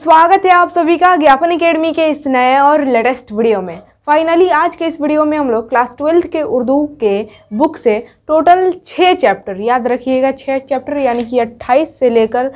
स्वागत है आप सभी का ज्ञापन अकेडमी के इस नए और लेटेस्ट वीडियो में फाइनली आज के इस वीडियो में हम लोग क्लास ट्वेल्थ के उर्दू के बुक से टोटल छः चैप्टर याद रखिएगा छः चैप्टर यानी कि अट्ठाईस से लेकर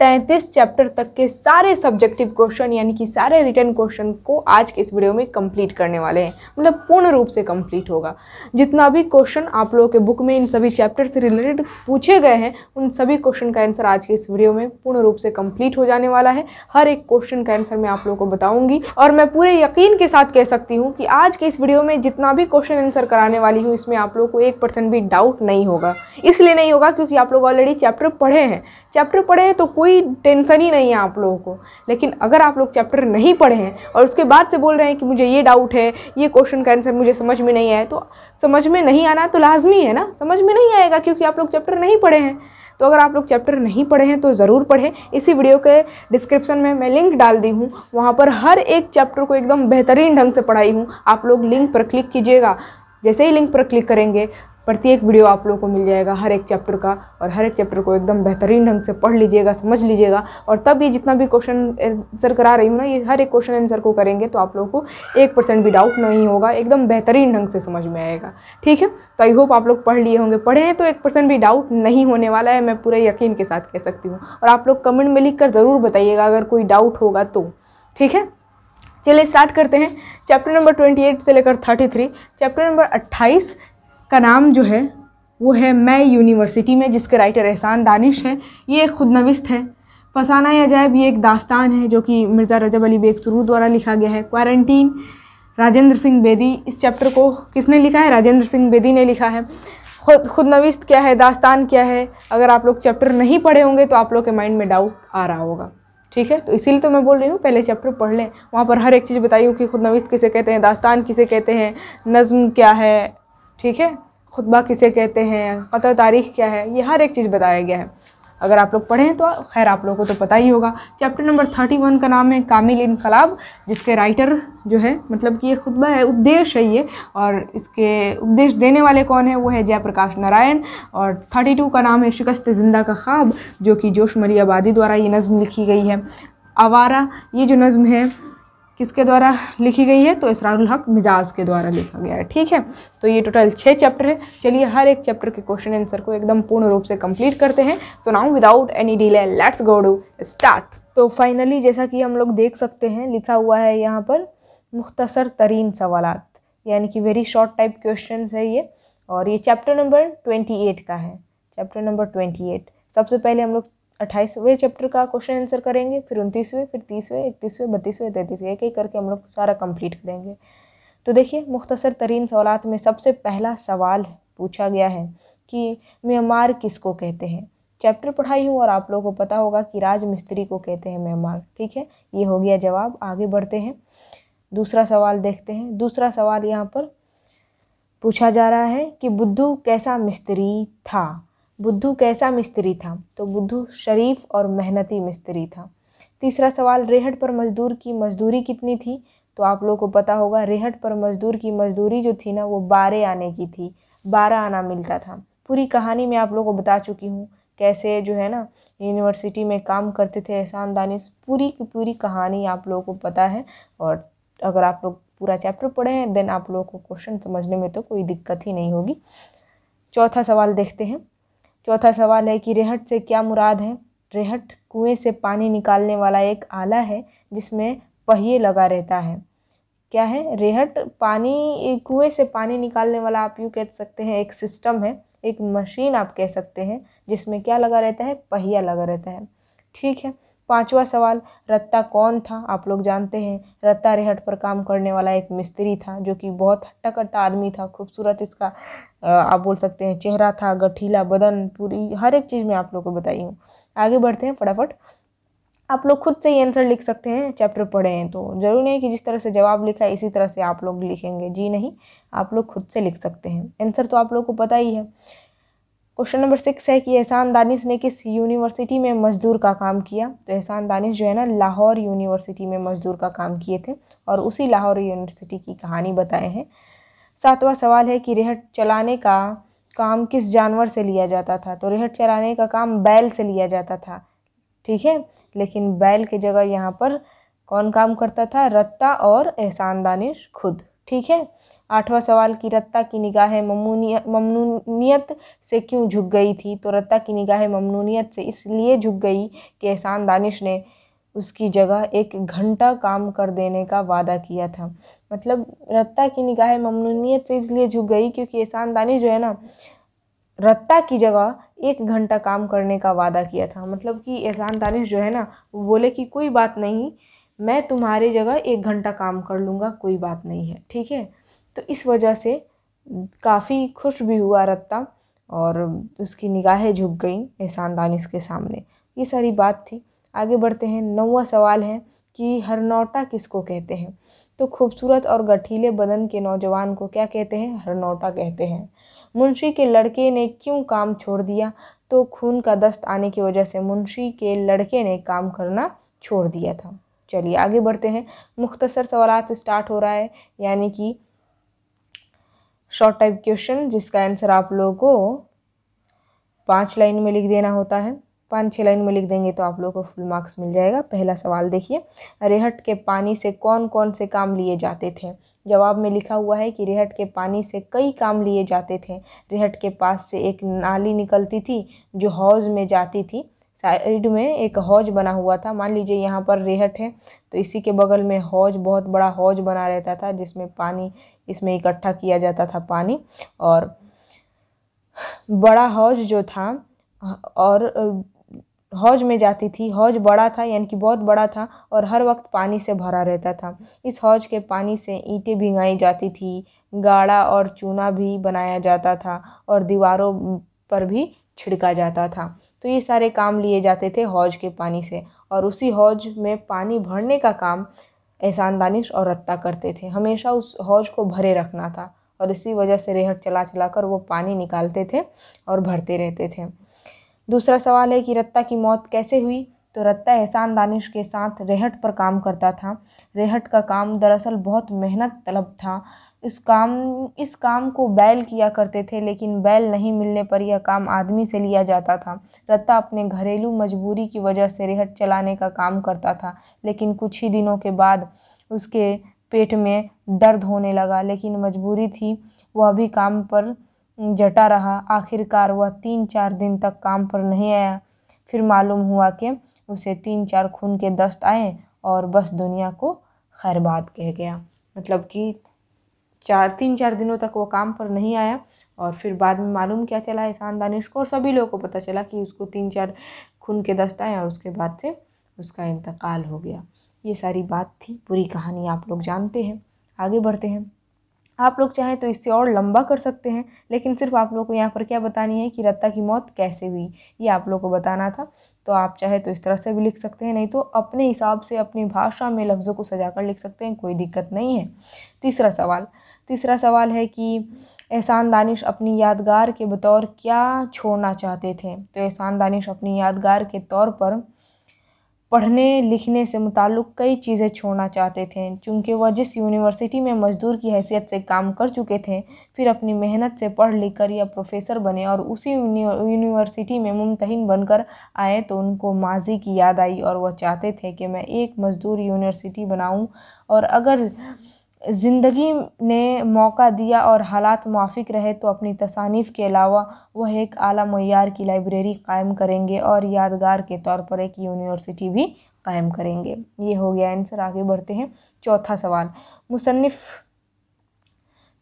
तैंतीस चैप्टर तक के सारे सब्जेक्टिव क्वेश्चन यानी कि सारे रिटर्न क्वेश्चन को आज के इस वीडियो में कंप्लीट करने वाले हैं मतलब पूर्ण रूप से कंप्लीट होगा जितना भी क्वेश्चन आप लोगों के बुक में इन सभी चैप्टर से रिलेटेड पूछे गए हैं उन सभी क्वेश्चन का आंसर आज के इस वीडियो में पूर्ण रूप से कम्प्लीट हो जाने वाला है हर एक क्वेश्चन का आंसर मैं आप लोगों को बताऊंगी और मैं पूरे यकीन के साथ कह सकती हूँ कि आज के इस वीडियो में जितना भी क्वेश्चन आंसर कराने वाली हूँ इसमें आप लोग को एक भी डाउट नहीं होगा इसलिए नहीं होगा क्योंकि आप लोग ऑलरेडी चैप्टर पढ़े हैं चैप्टर पढ़े हैं तो कोई टेंशन ही नहीं है आप लोगों को लेकिन अगर आप लोग चैप्टर नहीं पढ़े हैं और उसके बाद से बोल रहे हैं कि मुझे ये डाउट है ये क्वेश्चन का आंसर मुझे समझ में नहीं आया तो समझ में नहीं आना तो लाजमी है ना समझ में नहीं आएगा क्योंकि आप लोग चैप्टर नहीं पढ़े हैं तो अगर आप लोग चैप्टर नहीं पढ़े हैं तो ज़रूर पढ़ें इसी वीडियो के डिस्क्रिप्शन में मैं लिंक डाल दी हूँ वहाँ पर हर एक चैप्टर को एकदम बेहतरीन ढंग से पढ़ाई हूँ आप लोग लिंक पर क्लिक कीजिएगा जैसे ही लिंक पर क्लिक करेंगे प्रत्येक वीडियो आप लोगों को मिल जाएगा हर एक चैप्टर का और हर एक चैप्टर को एकदम बेहतरीन ढंग से पढ़ लीजिएगा समझ लीजिएगा और तब ये जितना भी क्वेश्चन आंसर करा रही हूँ ना ये हर एक क्वेश्चन आंसर को करेंगे तो आप लोगों को एक परसेंट भी डाउट नहीं होगा एकदम बेहतरीन ढंग से समझ में आएगा ठीक है तो आई होप आप लोग पढ़ लिए होंगे पढ़े हैं तो एक परसेंट भी डाउट नहीं होने वाला है मैं पूरे यकीन के साथ कह सकती हूँ और आप लोग कमेंट में लिख कर ज़रूर बताइएगा अगर कोई डाउट होगा तो ठीक है चलिए स्टार्ट करते हैं चैप्टर नंबर 28 से लेकर 33 चैप्टर नंबर 28 का नाम जो है वो है मैं यूनिवर्सिटी में जिसके राइटर एहसान दानिश है ये एक खुद नविस्त है फसाना अजायब ये एक दास्तान है जो कि मिर्ज़ा रजब अली बेग सुरू द्वारा लिखा गया है क्वारंटीन राजेंद्र सिंह बेदी इस चैप्टर को किसने लिखा है राजेंद्र सिंह बेदी ने लिखा है खुद खुद नविस्त क्या है दास्तान क्या है अगर आप लोग चैप्टर नहीं पढ़े होंगे तो आप लोग के माइंड में डाउट आ रहा होगा ठीक है तो इसीलिए तो मैं बोल रही हूँ पहले चैप्टर पढ़ लें वहाँ पर हर एक चीज़ बताई हूँ कि खुद नविस्त किसे कहते हैं दास्तान किसे कहते हैं नज़म क्या है ठीक है खुतबा किसे कहते हैं क़तर तारीख क्या है ये हर एक चीज़ बताया गया है अगर आप लोग पढ़ें तो खैर आप लोगों को तो पता ही होगा चैप्टर नंबर थर्टी वन का नाम है कामिल इनकलाब जिसके राइटर जो है मतलब कि ये खुतबा है उपदेश है ये और इसके उपदेश देने वाले कौन है वो है जयप्रकाश नारायण और थर्टी टू का नाम है शिकस्त जिंदा का ख्वाब जो कि जोश मरी आबादी द्वारा ये नज़म लिखी गई है आवारा ये जो नज़म है किसके द्वारा लिखी गई है तो इसरारुल हक मिजाज के द्वारा लिखा गया है ठीक है तो ये टोटल छः चैप्टर है चलिए हर एक चैप्टर के क्वेश्चन आंसर को एकदम पूर्ण रूप से कंप्लीट करते हैं तो now without any delay let's go to start तो फाइनली जैसा कि हम लोग देख सकते हैं लिखा हुआ है यहाँ पर मुख्तसर तरीन सवाल यानी कि वेरी शॉर्ट टाइप क्वेश्चन है ये और ये चैप्टर नंबर ट्वेंटी एट का है चैप्टर नंबर ट्वेंटी एट सबसे पहले हम लोग अट्ठाईसवें चैप्टर का क्वेश्चन आंसर करेंगे फिर उनतीसवें फिर तीसवें इकतीसवें बत्तीसवें तैंतीसवें एक एक करके हम लोग सारा कंप्लीट करेंगे तो देखिए मुख्तसर तरीन सवालत में सबसे पहला सवाल पूछा गया है कि म्यांमार किसको कहते हैं चैप्टर पढ़ाई हूँ और आप लोगों को पता होगा कि राज मिस्त्री को कहते हैं म्यांमार ठीक है ये हो गया जवाब आगे बढ़ते हैं दूसरा सवाल देखते हैं दूसरा सवाल यहाँ पर पूछा जा रहा है कि बुद्धू कैसा मिस्त्री था बुद्धू कैसा मिस्त्री था तो बुद्धू शरीफ और मेहनती मिस्त्री था तीसरा सवाल रेहट पर मजदूर की मजदूरी कितनी थी तो आप लोगों को पता होगा रेहट पर मजदूर की मजदूरी जो थी ना वो बारह आने की थी बारह आना मिलता था पूरी कहानी मैं आप लोगों को बता चुकी हूँ कैसे जो है ना यूनिवर्सिटी में काम करते थे एहसान दानिश पूरी की पूरी कहानी आप लोगों को पता है और अगर आप लोग पूरा चैप्टर पढ़े हैं देन आप लोगों को क्वेश्चन समझने में तो कोई दिक्कत ही नहीं होगी चौथा सवाल देखते हैं चौथा सवाल है कि रेहट से क्या मुराद है रेहट कुएं से पानी निकालने वाला एक आला है जिसमें पहिए लगा रहता है क्या है रेहट पानी कुएं से पानी निकालने वाला आप यूँ कह सकते हैं एक सिस्टम है एक मशीन आप कह सकते हैं जिसमें क्या लगा रहता है पहिया लगा रहता है ठीक है पांचवा सवाल रत्ता कौन था आप लोग जानते हैं रत्ता रेहट पर काम करने वाला एक मिस्त्री था जो कि बहुत हट्टा कट्टा आदमी था खूबसूरत इसका आप बोल सकते हैं चेहरा था गठीला बदन पूरी हर एक चीज़ में आप लोग को बताई हूँ आगे बढ़ते हैं फटाफट आप लोग खुद से ही आंसर लिख सकते हैं चैप्टर पढ़े हैं तो जरूरी नहीं कि जिस तरह से जवाब लिखा है इसी तरह से आप लोग लिखेंगे जी नहीं आप लोग खुद से लिख सकते हैं आंसर तो आप लोग को पता ही है क्वेश्चन नंबर सिक्स है कि एहसान दानिश ने किस यूनिवर्सिटी में मजदूर का काम किया तो एहसान दानिश जो है ना लाहौर यूनिवर्सिटी में मजदूर का काम किए थे और उसी लाहौर यूनिवर्सिटी की कहानी बताए हैं सातवां सवाल है कि रेहट चलाने का काम किस जानवर से लिया जाता था तो रेहट चलाने का काम बैल से लिया जाता था ठीक है लेकिन बैल की जगह यहाँ पर कौन काम करता था रत्ता और एहसान दानिश खुद ठीक है आठवां सवाल कि रत्ता की निगाहें ममनूनीत से क्यों झुक गई थी तो रत्ता की निगाहें ममनूनीत से इसलिए झुक गई कि एहसान दानिश ने उसकी जगह एक घंटा काम कर देने का वादा किया था मतलब रत्ता की निगाहें ममनूनीत से इसलिए झुक गई क्योंकि एहसान दानिश जो है ना रत्ता की जगह एक घंटा काम करने का वादा किया था मतलब कि एहसान दानिश जो है ना वो बोले कि कोई बात नहीं मैं तुम्हारी जगह एक घंटा काम कर लूँगा कोई बात नहीं है ठीक है तो इस वजह से काफ़ी खुश भी हुआ रत्ता और उसकी निगाहें झुक गईं एहसान दानिश के सामने ये सारी बात थी आगे बढ़ते हैं नौवा सवाल है कि हरनौटा किसको कहते हैं तो खूबसूरत और गठीले बदन के नौजवान को क्या कहते हैं हरनौटा कहते हैं मुंशी के लड़के ने क्यों काम छोड़ दिया तो खून का दस्त आने की वजह से मुंशी के लड़के ने काम करना छोड़ दिया था चलिए आगे बढ़ते हैं मुख्तसर सवाल स्टार्ट हो रहा है यानी कि शॉर्ट टाइप क्वेश्चन जिसका आंसर आप लोगों को पाँच लाइन में लिख देना होता है पाँच छः लाइन में लिख देंगे तो आप लोगों को फुल मार्क्स मिल जाएगा पहला सवाल देखिए रेहट के पानी से कौन कौन से काम लिए जाते थे जवाब में लिखा हुआ है कि रेहट के पानी से कई काम लिए जाते थे रेहट के पास से एक नाली निकलती थी जो हौज में जाती थी साइड में एक हौज बना हुआ था मान लीजिए यहाँ पर रेहट है तो इसी के बगल में हौज बहुत बड़ा हौज बना रहता था जिसमें पानी इसमें इकट्ठा किया जाता था पानी और बड़ा हौज जो था और हौज में जाती थी हौज बड़ा था यानी कि बहुत बड़ा था और हर वक्त पानी से भरा रहता था इस हौज के पानी से ईंटें भिंगाई जाती थी गाढ़ा और चूना भी बनाया जाता था और दीवारों पर भी छिड़का जाता था तो ये सारे काम लिए जाते थे हौज के पानी से और उसी हौज में पानी भरने का काम एहसान दानिश और रत्ता करते थे हमेशा उस हौज को भरे रखना था और इसी वजह से रेहट चला चला कर वो पानी निकालते थे और भरते रहते थे दूसरा सवाल है कि रत्ता की मौत कैसे हुई तो रत्ता एहसान दानिश के साथ रेहट पर काम करता था रेहट का काम दरअसल बहुत मेहनत तलब था इस काम इस काम को बैल किया करते थे लेकिन बैल नहीं मिलने पर यह काम आदमी से लिया जाता था रत्ता अपने घरेलू मजबूरी की वजह से रेहट चलाने का काम करता था लेकिन कुछ ही दिनों के बाद उसके पेट में दर्द होने लगा लेकिन मजबूरी थी वह भी काम पर जटा रहा आखिरकार वह तीन चार दिन तक काम पर नहीं आया फिर मालूम हुआ कि उसे तीन चार खून के दस्त आए और बस दुनिया को खैरबाद कह गया मतलब कि चार तीन चार दिनों तक वो काम पर नहीं आया और फिर बाद में मालूम क्या चला एहसान दानिश को और सभी लोगों को पता चला कि उसको तीन चार खून के दस्त आए और उसके बाद से उसका इंतकाल हो गया ये सारी बात थी पूरी कहानी आप लोग जानते हैं आगे बढ़ते हैं आप लोग चाहें तो इससे और लंबा कर सकते हैं लेकिन सिर्फ आप लोग को यहाँ पर क्या बतानी है कि रत्ता की मौत कैसे हुई ये आप लोग को बताना था तो आप चाहे तो इस तरह से भी लिख सकते हैं नहीं तो अपने हिसाब से अपनी भाषा में लफ्ज़ों को सजा कर लिख सकते हैं कोई दिक्कत नहीं है तीसरा सवाल तीसरा सवाल है कि एहसान दानिश अपनी यादगार के बतौर क्या छोड़ना चाहते थे तो एहसान दानिश अपनी यादगार के तौर पर पढ़ने लिखने से मुतक़ कई चीज़ें छोड़ना चाहते थे चूँकि वह जिस यूनिवर्सिटी में मज़दूर की हैसियत से काम कर चुके थे फिर अपनी मेहनत से पढ़ लिख कर या प्रोफेसर बने और उसी यूनिवर्सिटी में मुमतहिन बनकर आए तो उनको माजी की याद आई और वह चाहते थे कि मैं एक मज़दूर यूनिवर्सिटी बनाऊं और अगर ज़िंदगी ने मौका दिया और हालात मुआफ़िक रहे तो अपनी तसानीफ़ के अलावा वह एक आला मैार की लाइब्रेरी क़ायम करेंगे और यादगार के तौर पर एक यूनिवर्सिटी भी क़ायम करेंगे ये हो गया आंसर आगे बढ़ते हैं चौथा सवाल मुसनफ़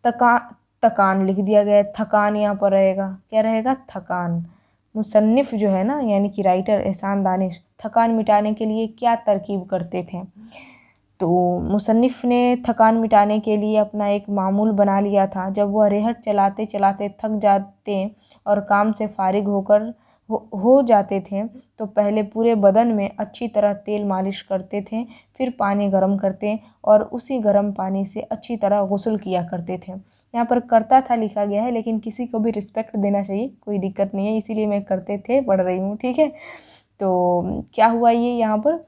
तका थकान लिख दिया गया है थकान यहाँ पर रहेगा क्या रहेगा थकान मुसनफ़ जो है ना यानी कि राइटर एहसान दानिश थकान मिटाने के लिए क्या तरकीब करते थे तो मुसनफ़ ने थकान मिटाने के लिए अपना एक मामूल बना लिया था जब वह रेहट चलाते चलाते थक जाते और काम से फारिग होकर हो, हो जाते थे तो पहले पूरे बदन में अच्छी तरह तेल मालिश करते थे फिर पानी गर्म करते और उसी गर्म पानी से अच्छी तरह गसल किया करते थे यहाँ पर करता था लिखा गया है लेकिन किसी को भी रिस्पेक्ट देना चाहिए कोई दिक्कत नहीं है इसीलिए मैं करते थे पढ़ रही हूँ ठीक है तो क्या हुआ ये यहाँ पर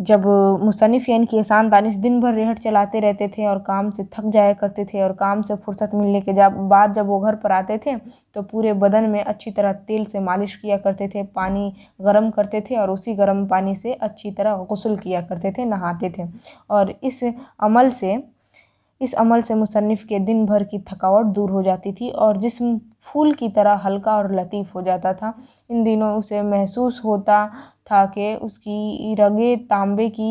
जब मुसनफ़ यानी कि एहसान दानिश दिन भर रेहट चलाते रहते थे और काम से थक जाया करते थे और काम से फुर्सत मिलने के जब बाद जब वो घर पर आते थे तो पूरे बदन में अच्छी तरह तेल से मालिश किया करते थे पानी गर्म करते थे और उसी गर्म पानी से अच्छी तरह गसल किया करते थे नहाते थे और इस अमल से इस अमल से मुसनफ़ के दिन भर की थकावट दूर हो जाती थी और जिसम फूल की तरह हल्का और लतीफ़ हो जाता था इन दिनों उसे महसूस होता था कि उसकी रगे तांबे की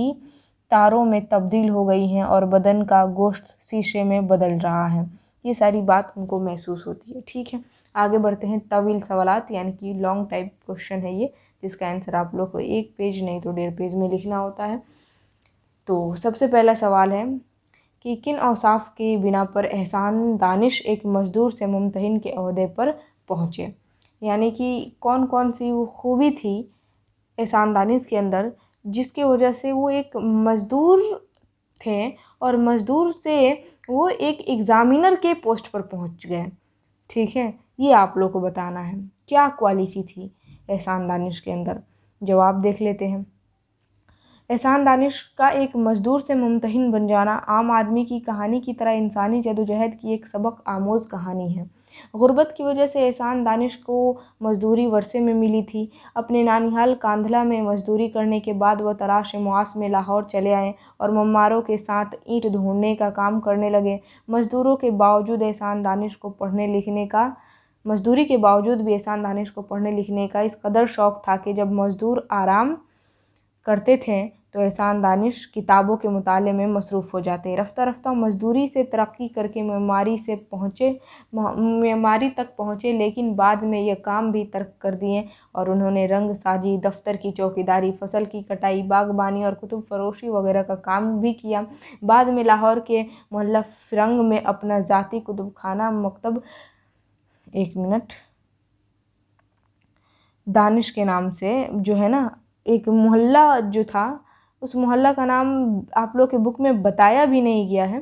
तारों में तब्दील हो गई हैं और बदन का गोश्त शीशे में बदल रहा है ये सारी बात उनको महसूस होती है ठीक है आगे बढ़ते हैं तवील सवालत यानी कि लॉन्ग टाइप क्वेश्चन है ये जिसका आंसर आप लोग को एक पेज नहीं तो डेढ़ पेज में लिखना होता है तो सबसे पहला सवाल है कि किन अवसाफ की बिना पर एहसान दानिश एक मज़दूर से मुमतहन के अहदे पर पहुँचे यानी कि कौन कौन सी वो खूबी थी एहसान दानिश के अंदर जिसके वजह से वो एक मज़दूर थे और मज़दूर से वो एक एग्ज़ामिनर के पोस्ट पर पहुंच गए ठीक है ये आप लोग को बताना है क्या क्वालिटी थी एहसान दानिश के अंदर जवाब देख लेते हैं एहसान दानिश का एक मजदूर से मुमतहन बन जाना आम आदमी की कहानी की तरह इंसानी जदोजहद की एक सबक आमोज़ कहानी है गुर्बत की वजह से एहसान दानिश को मजदूरी वर्षे में मिली थी अपने नानिहाल कांधला में मजदूरी करने के बाद वह तराश मुआस में लाहौर चले आए और मम्मारों के साथ ईंट ढूंढने का काम करने लगे मजदूरों के बावजूद एहसान दानिश को पढ़ने लिखने का मजदूरी के बावजूद भी एहसान दानिश को पढ़ने लिखने का इस कदर शौक़ था कि जब मज़दूर आराम करते थे तो एहसान दानिश किताबों के मुताले में मसरूफ़ हो जाते रफ्ता रफ्ता मजदूरी से तरक्की करके मेमारी से पहुँचे मेमारी तक पहुँचे लेकिन बाद में यह काम भी तर्क कर दिए और उन्होंने रंग साजी दफ्तर की चौकीदारी फसल की कटाई बागबानी और कुतुब फरोशी वगैरह का काम भी किया बाद में लाहौर के मोहल्ला फिरंग में अपना ज़ाती कुतुब खाना मकतब एक मिनट दानिश के नाम से जो है ना एक मोहल्ला जो था उस मोहल्ला का नाम आप लोग के बुक में बताया भी नहीं गया है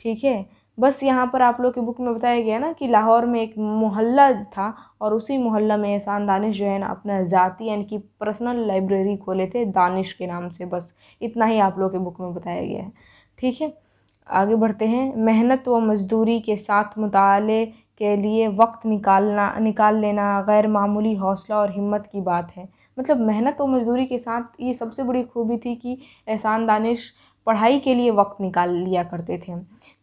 ठीक है बस यहाँ पर आप लोग के बुक में बताया गया ना कि लाहौर में एक मोहल्ला था और उसी मोहल्ला में एहसान दानिश जो है ना अपना ज़ाती यानी कि पर्सनल लाइब्रेरी खोले थे दानिश के नाम से बस इतना ही आप लोग के बुक में बताया गया है ठीक है आगे बढ़ते हैं मेहनत व मजदूरी के साथ मुताले के लिए वक्त निकालना निकाल लेना गैर मामूली हौसला और हिम्मत की बात है मतलब मेहनत और मजदूरी के साथ ये सबसे बड़ी खूबी थी कि एहसान दानिश पढ़ाई के लिए वक्त निकाल लिया करते थे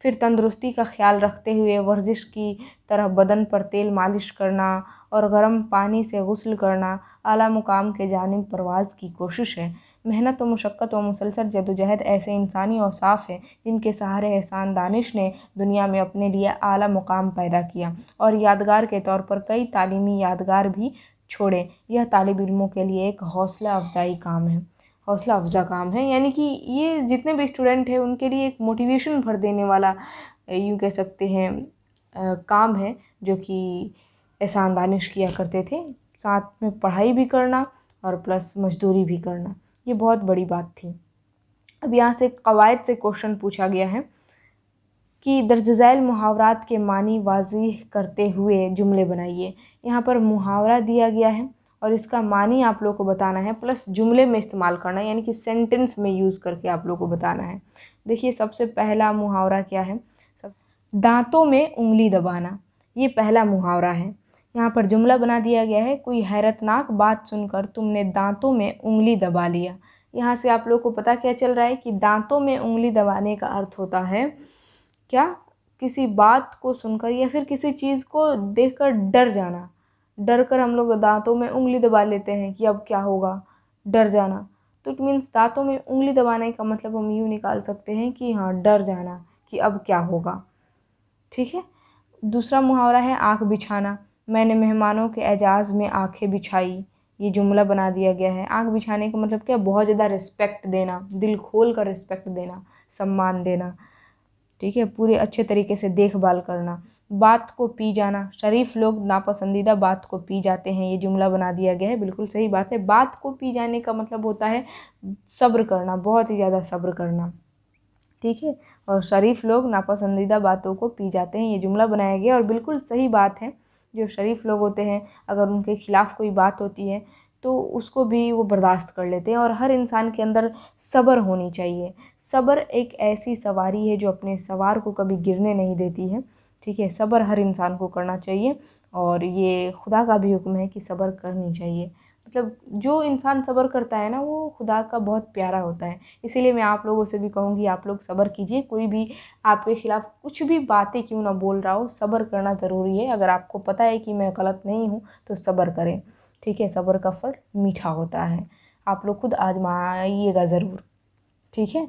फिर तंदुरुस्ती का ख्याल रखते हुए वर्जिश की तरह बदन पर तेल मालिश करना और गर्म पानी से गसल करना आला मुकाम के जानब परवाज़ की कोशिश है मेहनत व मशक्क़त व मुसलसल जदोजहद ऐसे इंसानी और साफ़ हैं जिनके सहारे एहसान दानिश ने दुनिया में अपने लिए आला मुकाम पैदा किया और यादगार के तौर पर कई तालीमी यादगार भी छोड़ें यह तालब इलमों के लिए एक हौसला अफजाई काम है हौसला अफजा काम है यानी कि ये जितने भी स्टूडेंट हैं उनके लिए एक मोटिवेशन भर देने वाला यूँ कह सकते हैं काम है जो कि एहसान दानिश किया करते थे साथ में पढ़ाई भी करना और प्लस मजदूरी भी करना ये बहुत बड़ी बात थी अब यहाँ से कवायद से क्वेश्चन पूछा गया है कि दर्ज झैल मुहावरात के मानी वाजी करते हुए जुमले बनाइए यहाँ पर मुहावरा दिया गया है और इसका मानी आप लोग को बताना है प्लस जुमले में इस्तेमाल करना है यानी कि सेंटेंस में यूज़ करके आप लोग को बताना है देखिए सबसे पहला मुहावरा क्या है सब दांतों में उंगली दबाना ये पहला मुहावरा है यहाँ पर जुमला बना दिया गया है कोई हैरतनाक बात सुनकर तुमने दांतों में उंगली दबा लिया यहाँ से आप लोग को पता क्या चल रहा है कि दांतों में उंगली दबाने का अर्थ होता है क्या किसी बात को सुनकर या फिर किसी चीज़ को देखकर डर जाना डर कर हम लोग दांतों में उंगली दबा लेते हैं कि अब क्या होगा डर जाना तो इट मीन्स दांतों में उंगली दबाने का मतलब हम यूँ निकाल सकते हैं कि हाँ डर जाना कि अब क्या होगा ठीक है दूसरा मुहावरा है आँख बिछाना मैंने मेहमानों के एजाज़ में आँखें बिछाई ये जुमला बना दिया गया है आँख बिछाने का मतलब क्या बहुत ज़्यादा रिस्पेक्ट देना दिल खोल कर रिस्पेक्ट देना सम्मान देना ठीक है पूरे अच्छे तरीके से देखभाल करना बात को पी जाना शरीफ लोग नापसंदीदा बात को पी जाते हैं ये जुमला बना दिया गया है बिल्कुल सही बात है बात को पी जाने का मतलब होता है सब्र करना बहुत ही ज़्यादा सब्र करना ठीक है और शरीफ लोग नापसंदीदा बातों को पी जाते हैं ये जुमला बनाया गया और बिल्कुल सही बात है जो शरीफ लोग होते हैं अगर उनके खिलाफ़ कोई बात होती है तो उसको भी वो बर्दाश्त कर लेते हैं और हर इंसान के अंदर सब्र होनी चाहिए सब्र एक ऐसी सवारी है जो अपने सवार को कभी गिरने नहीं देती है ठीक है सब्र हर इंसान को करना चाहिए और ये खुदा का भी हुक्म है कि सब्र करनी चाहिए मतलब जो इंसान सब्र करता है ना वो खुदा का बहुत प्यारा होता है इसीलिए मैं आप लोगों से भी कहूँगी आप लोग सब्र कीजिए कोई भी आपके ख़िलाफ़ कुछ भी बातें क्यों ना बोल रहा हो सब्र करना ज़रूरी है अगर आपको पता है कि मैं गलत नहीं हूँ तो सब्र करें ठीक है सब्र का फल मीठा होता है आप लोग खुद आजमाइएगा ज़रूर ठीक है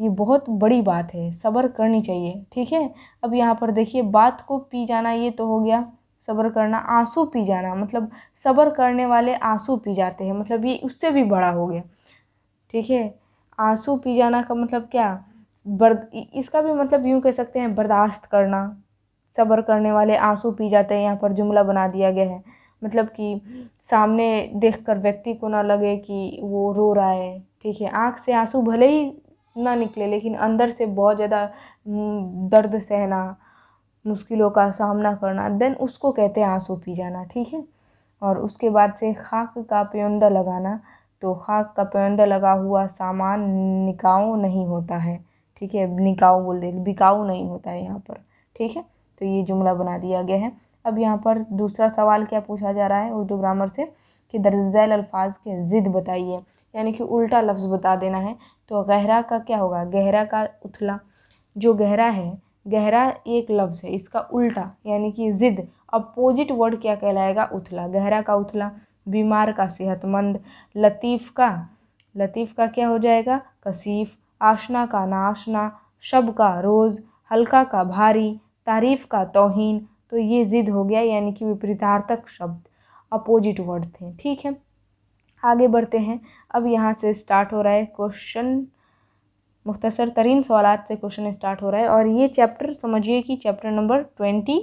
ये बहुत बड़ी बात है सब्र करनी चाहिए ठीक है अब यहाँ पर देखिए बात को पी जाना ये तो हो गया सब्र करना आंसू पी जाना मतलब सब्र करने वाले आंसू पी जाते हैं मतलब ये उससे भी बड़ा हो गया ठीक है आंसू पी जाना का मतलब क्या बर्द इसका भी मतलब यूँ कह सकते हैं बर्दाश्त करना सब्र करने वाले आंसू पी जाते हैं यहाँ पर जुमला बना दिया गया है मतलब कि सामने देखकर व्यक्ति को ना लगे कि वो रो रहा है ठीक है आँख से आंसू भले ही ना निकले लेकिन अंदर से बहुत ज़्यादा दर्द सहना मुश्किलों का सामना करना देन उसको कहते हैं आंसू पी जाना ठीक है और उसके बाद से खाक का प्योंदा लगाना तो खाक का प्योंदा लगा हुआ सामान निकाऊ नहीं होता है ठीक है निकाऊ बोल दे बिकाऊ नहीं होता है यहाँ पर ठीक है तो ये जुमला बना दिया गया है अब यहाँ पर दूसरा सवाल क्या पूछा जा रहा है उर्दू ग्रामर से कि दर्जैल अल्फाज के ज़िद बताइए यानी कि उल्टा लफ्ज़ बता देना है तो गहरा का क्या होगा गहरा का उथला जो गहरा है गहरा एक लफ्ज़ है इसका उल्टा यानी कि ज़िद अपोजिट वर्ड क्या कहलाएगा उथला गहरा का उथला बीमार का सेहतमंद लतीफ़ का लतीफ़ का क्या हो जाएगा कसीफ़ आशना का नाशना शब का रोज़ हल्का का भारी तारीफ़ का तोहन तो ये ज़िद हो गया यानी कि विपरीतार्थक शब्द अपोजिट वर्ड थे ठीक है आगे बढ़ते हैं अब यहाँ से स्टार्ट हो रहा है क्वेश्चन मुख्तसर तरीन सवाल से क्वेश्चन स्टार्ट हो रहा है और ये चैप्टर समझिए कि चैप्टर नंबर ट्वेंटी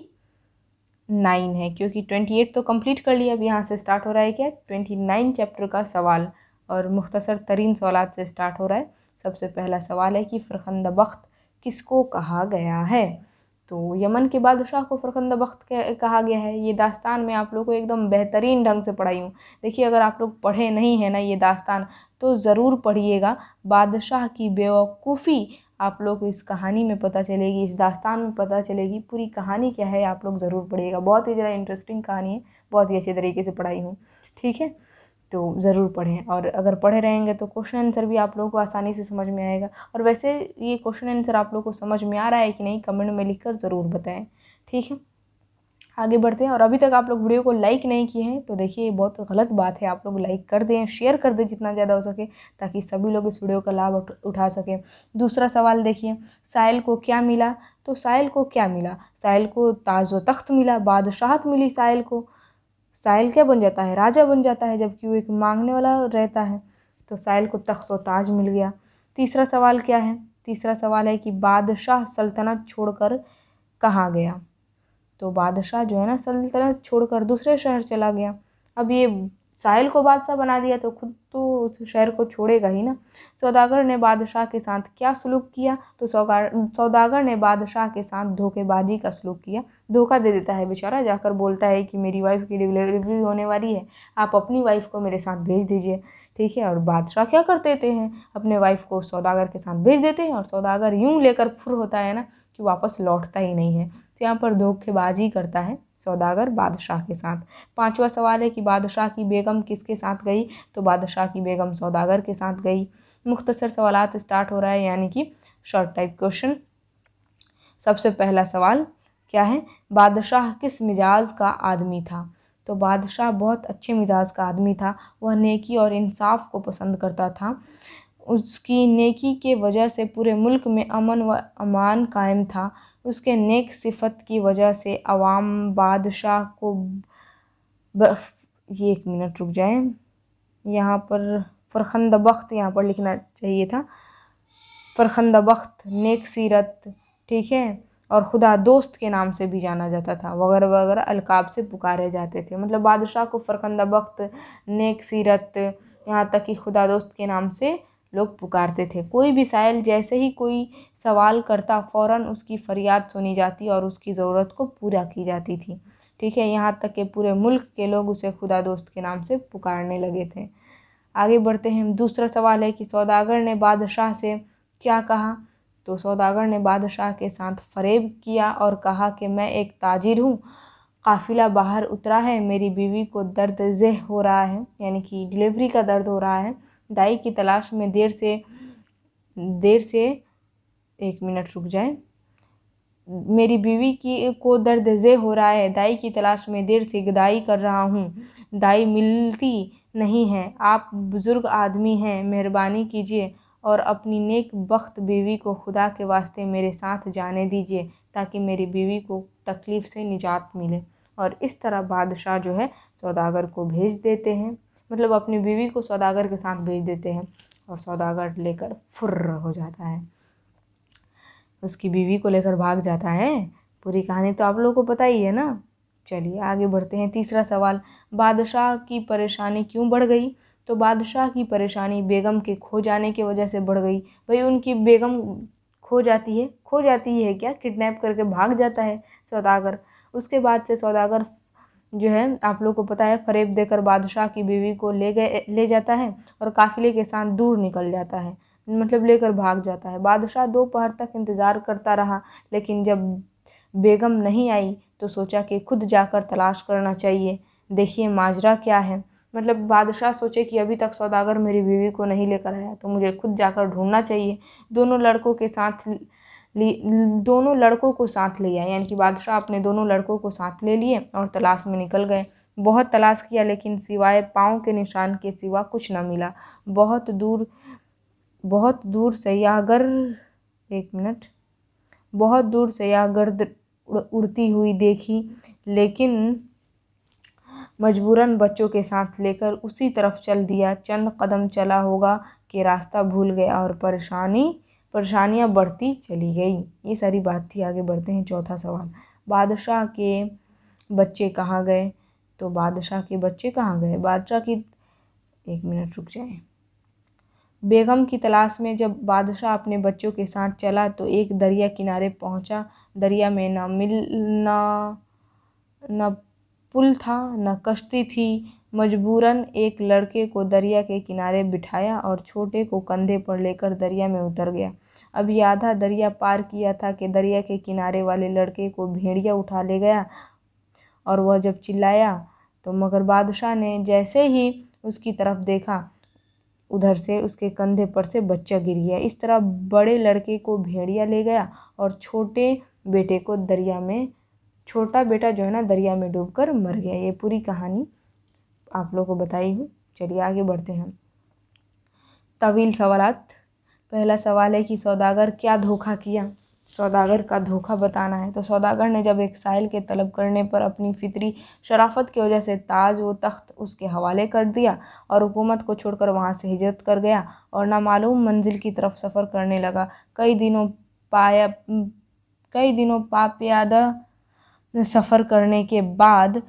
नाइन है क्योंकि ट्वेंटी एट तो कंप्लीट कर लिया अब यहाँ से स्टार्ट हो रहा है क्या ट्वेंटी नाइन चैप्टर का सवाल और मुख्तसर तरीन सवाल से स्टार्ट हो रहा है सबसे पहला सवाल है कि फ़रखंद वक्त किसको कहा गया है तो यमन के बादशाह को फ़रखंदा बख्त कहा गया है ये दास्तान मैं आप लोग को एकदम बेहतरीन ढंग से पढ़ाई हूँ देखिए अगर आप लोग पढ़े नहीं हैं ना ये दास्तान तो ज़रूर पढ़िएगा बादशाह की बेवकूफ़ी आप लोग को इस कहानी में पता चलेगी इस दास्तान में पता चलेगी पूरी कहानी क्या है आप लोग ज़रूर पढ़िएगा बहुत ही ज़रा इंटरेस्टिंग कहानी है बहुत ही अच्छे तरीके से पढ़ाई हूँ ठीक है तो ज़रूर पढ़ें और अगर पढ़े रहेंगे तो क्वेश्चन आंसर भी आप लोगों को आसानी से समझ में आएगा और वैसे ये क्वेश्चन आंसर आप लोगों को समझ में आ रहा है कि नहीं कमेंट में लिख कर ज़रूर बताएं ठीक है आगे बढ़ते हैं और अभी तक आप लोग वीडियो को लाइक नहीं किए हैं तो देखिए ये बहुत गलत बात है आप लोग लाइक कर दें शेयर कर दें जितना ज़्यादा हो सके ताकि सभी लोग इस वीडियो का लाभ उठा सकें दूसरा सवाल देखिए साहिल को क्या मिला तो साहिल को क्या मिला साहिल को ताज व तख्त मिला बादशाहत मिली साहिल को साहिल क्या बन जाता है राजा बन जाता है जबकि वो एक मांगने वाला रहता है तो साहिल को तख्त व ताज मिल गया तीसरा सवाल क्या है तीसरा सवाल है कि बादशाह सल्तनत छोड़कर कहाँ गया तो बादशाह जो है ना सल्तनत छोड़कर दूसरे शहर चला गया अब ये साहिल को बादशाह बना दिया तो खुद तो उस शहर को छोड़ेगा ही ना सौदागर ने बादशाह के साथ क्या सलूक किया तो सौदागर ने बादशाह के साथ धोखेबाजी का सलूक किया धोखा दे देता है बेचारा जाकर बोलता है कि मेरी वाइफ की डिलीवरी होने वाली है आप अपनी वाइफ को मेरे साथ भेज दीजिए ठीक है और बादशाह क्या कर देते हैं अपने वाइफ को सौदागर के साथ भेज देते हैं और सौदागर यूँ लेकर फुर होता है ना कि वापस लौटता ही नहीं है तो यहाँ पर धोखेबाजी करता है सौदागर बादशाह के साथ पांचवा सवाल है कि बादशाह की बेगम किसके साथ गई तो बादशाह की बेगम सौदागर के साथ गई मुख्तसर सवाल स्टार्ट हो रहा है यानी कि शॉर्ट टाइप क्वेश्चन सबसे पहला सवाल क्या है बादशाह किस मिजाज का आदमी था तो बादशाह बहुत अच्छे मिजाज का आदमी था वह नेकी और इंसाफ को पसंद करता था उसकी नेकी के वजह से पूरे मुल्क में अमन व अमान कायम था उसके नेक सिफत की वजह से अवाम बादशाह को ये एक मिनट रुक जाए यहाँ पर फ़रखंद बख्त यहाँ पर लिखना चाहिए था फ़रखंद बख्त नेक सीरत ठीक है और खुदा दोस्त के नाम से भी जाना जाता था वगैरह वगैरह अलकाब से पुकारे जाते थे मतलब बादशाह को फ़रखंद बख्त नेक सीरत यहाँ तक कि खुदा दोस्त के नाम से लोग पुकारते थे कोई भी साइल जैसे ही कोई सवाल करता फ़ौर उसकी फ़रियाद सुनी जाती और उसकी ज़रूरत को पूरा की जाती थी ठीक है यहाँ तक कि पूरे मुल्क के लोग उसे खुदा दोस्त के नाम से पुकारने लगे थे आगे बढ़ते हैं दूसरा सवाल है कि सौदागर ने बादशाह से क्या कहा तो सौदागर ने बादशाह के साथ फरेब किया और कहा कि मैं एक ताजिर हूँ काफ़िला बाहर उतरा है मेरी बीवी को दर्द जह हो रहा है यानी कि डिलीवरी का दर्द हो रहा है दाई की तलाश में देर से देर से एक मिनट रुक जाए मेरी बीवी की को दर्द जे हो रहा है दाई की तलाश में देर से गदाई कर रहा हूँ दाई मिलती नहीं है आप बुज़ुर्ग आदमी हैं मेहरबानी कीजिए और अपनी नेक बख्त बीवी को खुदा के वास्ते मेरे साथ जाने दीजिए ताकि मेरी बीवी को तकलीफ़ से निजात मिले और इस तरह बादशाह जो है सौदागर को भेज देते हैं मतलब अपनी बीवी को सौदागर के साथ भेज देते हैं और सौदागर लेकर फुर्र हो जाता है उसकी बीवी को लेकर भाग जाता है पूरी कहानी तो आप लोगों को पता ही है ना चलिए आगे बढ़ते हैं तीसरा सवाल बादशाह की परेशानी क्यों बढ़ गई तो बादशाह की परेशानी बेगम के खो जाने की वजह से बढ़ गई भाई उनकी बेगम खो जाती है खो जाती है क्या किडनैप करके भाग जाता है सौदागर उसके बाद से सौदागर जो है आप लोग को पता है फरेब देकर बादशाह की बीवी को ले गए ले जाता है और काफिले के साथ दूर निकल जाता है मतलब लेकर भाग जाता है बादशाह दोपहर तक इंतज़ार करता रहा लेकिन जब बेगम नहीं आई तो सोचा कि खुद जाकर तलाश करना चाहिए देखिए माजरा क्या है मतलब बादशाह सोचे कि अभी तक सौदागर मेरी बीवी को नहीं लेकर आया तो मुझे खुद जाकर ढूंढना चाहिए दोनों लड़कों के साथ दोनों लड़कों को साथ ले आए यानी कि बादशाह अपने दोनों लड़कों को साथ ले लिए और तलाश में निकल गए बहुत तलाश किया लेकिन सिवाय पाँव के निशान के सिवा कुछ न मिला बहुत दूर बहुत दूर से यागर एक मिनट बहुत दूर से यह गर्द उड़ती हुई देखी लेकिन मजबूरन बच्चों के साथ लेकर उसी तरफ चल दिया चंद कदम चला होगा कि रास्ता भूल गया और परेशानी परेशानियां बढ़ती चली गई ये सारी बात थी आगे बढ़ते हैं चौथा सवाल बादशाह के बच्चे कहाँ गए तो बादशाह के बच्चे कहाँ गए बादशाह की एक मिनट रुक जाए बेगम की तलाश में जब बादशाह अपने बच्चों के साथ चला तो एक दरिया किनारे पहुंचा दरिया में ना मिल ना न पुल था न कश्ती थी मजबूरन एक लड़के को दरिया के किनारे बिठाया और छोटे को कंधे पर लेकर दरिया में उतर गया अभी आधा दरिया पार किया था कि दरिया के किनारे वाले लड़के को भेड़िया उठा ले गया और वह जब चिल्लाया तो मगर बादशाह ने जैसे ही उसकी तरफ देखा उधर से उसके कंधे पर से बच्चा गिर गया इस तरह बड़े लड़के को भेड़िया ले गया और छोटे बेटे को दरिया में छोटा बेटा जो है ना दरिया में डूबकर मर गया ये पूरी कहानी आप लोगों को बताई हूँ चलिए आगे बढ़ते हैं तवील सवालत पहला सवाल है कि सौदागर क्या धोखा किया सौदागर का धोखा बताना है तो सौदागर ने जब एक साहिल के तलब करने पर अपनी फितरी शराफत की वजह से ताज व तख्त उसके हवाले कर दिया और हुकूमत को छोड़कर वहाँ से हिजरत कर गया और नामालूम मंजिल की तरफ सफ़र करने लगा कई दिनों पाया कई दिनों पापियादा सफ़र करने के बाद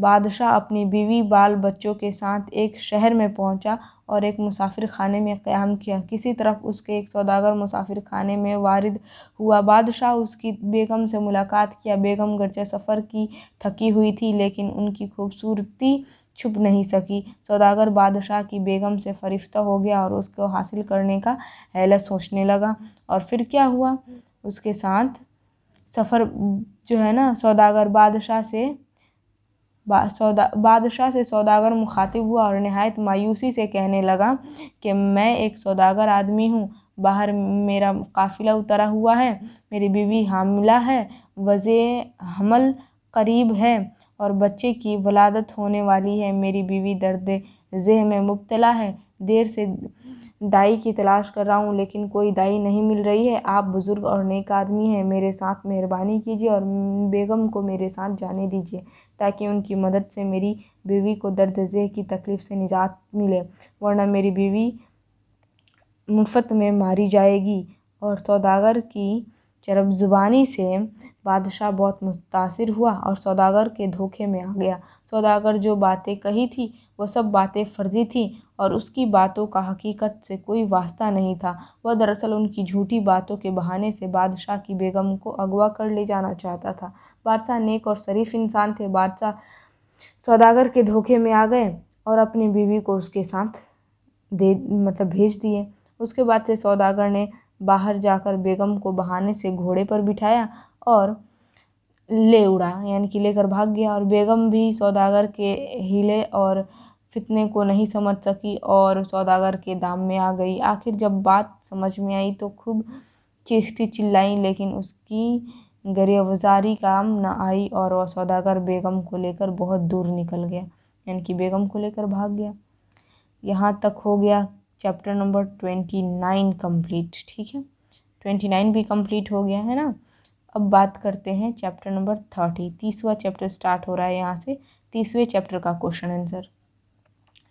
बादशाह अपनी बीवी बाल बच्चों के साथ एक शहर में पहुंचा और एक मुसाफिर खाने में क़्याम किया किसी तरफ उसके एक सौदागर मुसाफिर खाने में वारद हुआ बादशाह उसकी बेगम से मुलाकात किया बेगम गर्चे सफ़र की थकी हुई थी लेकिन उनकी खूबसूरती छुप नहीं सकी सौदागर बादशाह की बेगम से फरिश्ता हो गया और उसको हासिल करने का हैल सोचने लगा और फिर क्या हुआ उसके साथ सफ़र जो है ना सौदागर बादशाह से सौदा बादशाह से सौदागर मुखातिब हुआ और नहायत मायूसी से कहने लगा कि मैं एक सौदागर आदमी हूँ बाहर मेरा काफ़िला उतरा हुआ है मेरी बीवी हामिला है वज़ हमल करीब है और बच्चे की वलादत होने वाली है मेरी बीवी दर्द जेह में मुबतला है देर से दाई की तलाश कर रहा हूँ लेकिन कोई दाई नहीं मिल रही है आप बुज़ुर्ग और नेक आदमी हैं मेरे साथ मेहरबानी कीजिए और बेगम को मेरे साथ जाने दीजिए ताकि उनकी मदद से मेरी बीवी को दर्द जेह की तकलीफ़ से निजात मिले वरना मेरी बीवी मुफ्त में मारी जाएगी और सौदागर की चरब जुबानी से बादशाह बहुत मुतासर हुआ और सौदागर के धोखे में आ गया सौदागर जो बातें कही थी वह सब बातें फर्जी थीं और उसकी बातों का हकीकत से कोई वास्ता नहीं था वह दरअसल उनकी झूठी बातों के बहाने से बादशाह की बेगम को अगवा कर ले जाना चाहता था बादशाह नेक और शरीफ इंसान थे बादशाह सौदागर के धोखे में आ गए और अपनी बीवी को उसके साथ दे मतलब भेज दिए उसके बाद से सौदागर ने बाहर जाकर बेगम को बहाने से घोड़े पर बिठाया और ले उड़ा यानी कि लेकर भाग गया और बेगम भी सौदागर के हीले और फितने को नहीं समझ सकी और सौदागर के दाम में आ गई आखिर जब बात समझ में आई तो खूब चीखती चिल्लाई लेकिन उसकी गरीबजारी काम न आई और वह सौदागर बेगम को लेकर बहुत दूर निकल गया यानी कि बेगम को लेकर भाग गया यहाँ तक हो गया chapter number twenty nine complete ठीक है ट्वेंटी नाइन भी कम्प्लीट हो गया है ना अब बात करते हैं चैप्टर नंबर थर्टी तीसवा चैप्टर स्टार्ट हो रहा है यहाँ से तीसवें चैप्टर का क्वेश्चन आंसर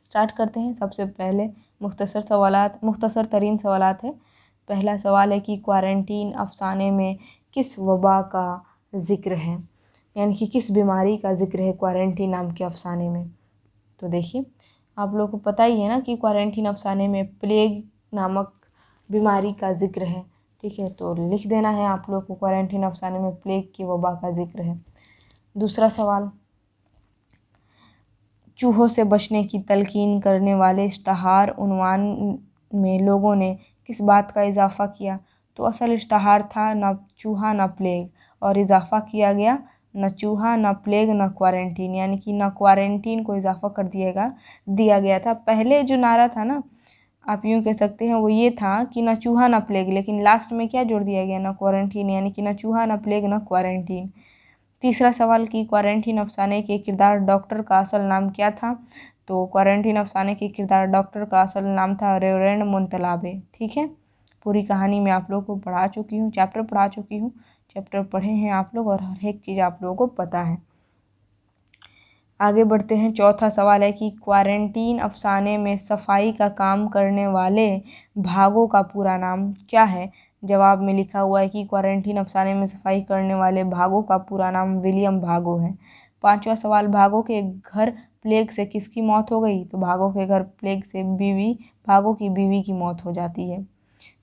स्टार्ट करते हैं सबसे पहले मुख्तसर सवाल मुख्तसर तरीन सवाल है पहला सवाल है कि क्वारंटीन अफसाने में किस वबा का ज़िक्र है यानी कि किस बीमारी का ज़िक्र है क्वारंटीन नाम के अफसाने में तो देखिए आप लोगों को पता ही है ना कि क्वारंटीन अफसाने में प्लेग नामक बीमारी का ज़िक्र है ठीक है तो लिख देना है आप लोग को क्वारंटीन अफसाने में प्लेग की वबा का जिक्र है दूसरा सवाल चूहों से बचने की तलकिन करने वाले इश्तहार में लोगों ने किस बात का इजाफ़ा किया तो असल इश्तहार था न चूहा न प्लेग और इजाफ़ा किया गया न चूहा न प्लेग न क्वारंटीन यानी कि न क्वारंटीन को इजाफ़ा कर दिएगा दिया गया था पहले जो नारा था ना आप यूँ कह सकते हैं वो ये था कि ना चूहा ना प्लेग लेकिन लास्ट में क्या जोड़ दिया गया ना क्वारंटीन यानी कि ना चूहा ना प्लेग ना क्वारंटीन तीसरा सवाल कि क्वारंटीन अफसाने के किरदार डॉक्टर का असल नाम क्या था तो क्वारंटीन अफसाने के किरदार डॉक्टर का असल नाम था रेवरेंड मुंतलाबे ठीक है पूरी कहानी मैं आप लोग को पढ़ा चुकी हूँ चैप्टर पढ़ा चुकी हूँ चैप्टर पढ़े हैं आप लोग और हर एक चीज़ आप लोगों को पता है आगे बढ़ते हैं चौथा सवाल है कि क्वारंटीन अफसाने में सफाई का काम करने वाले भागों का पूरा नाम क्या है जवाब में लिखा हुआ है कि क्वारंटीन अफसाने में सफाई करने वाले भागों का पूरा नाम विलियम भागो है पांचवा सवाल भागों के घर प्लेग से किसकी मौत हो गई तो भागों के घर प्लेग से बीवी भागों की बीवी की मौत हो जाती है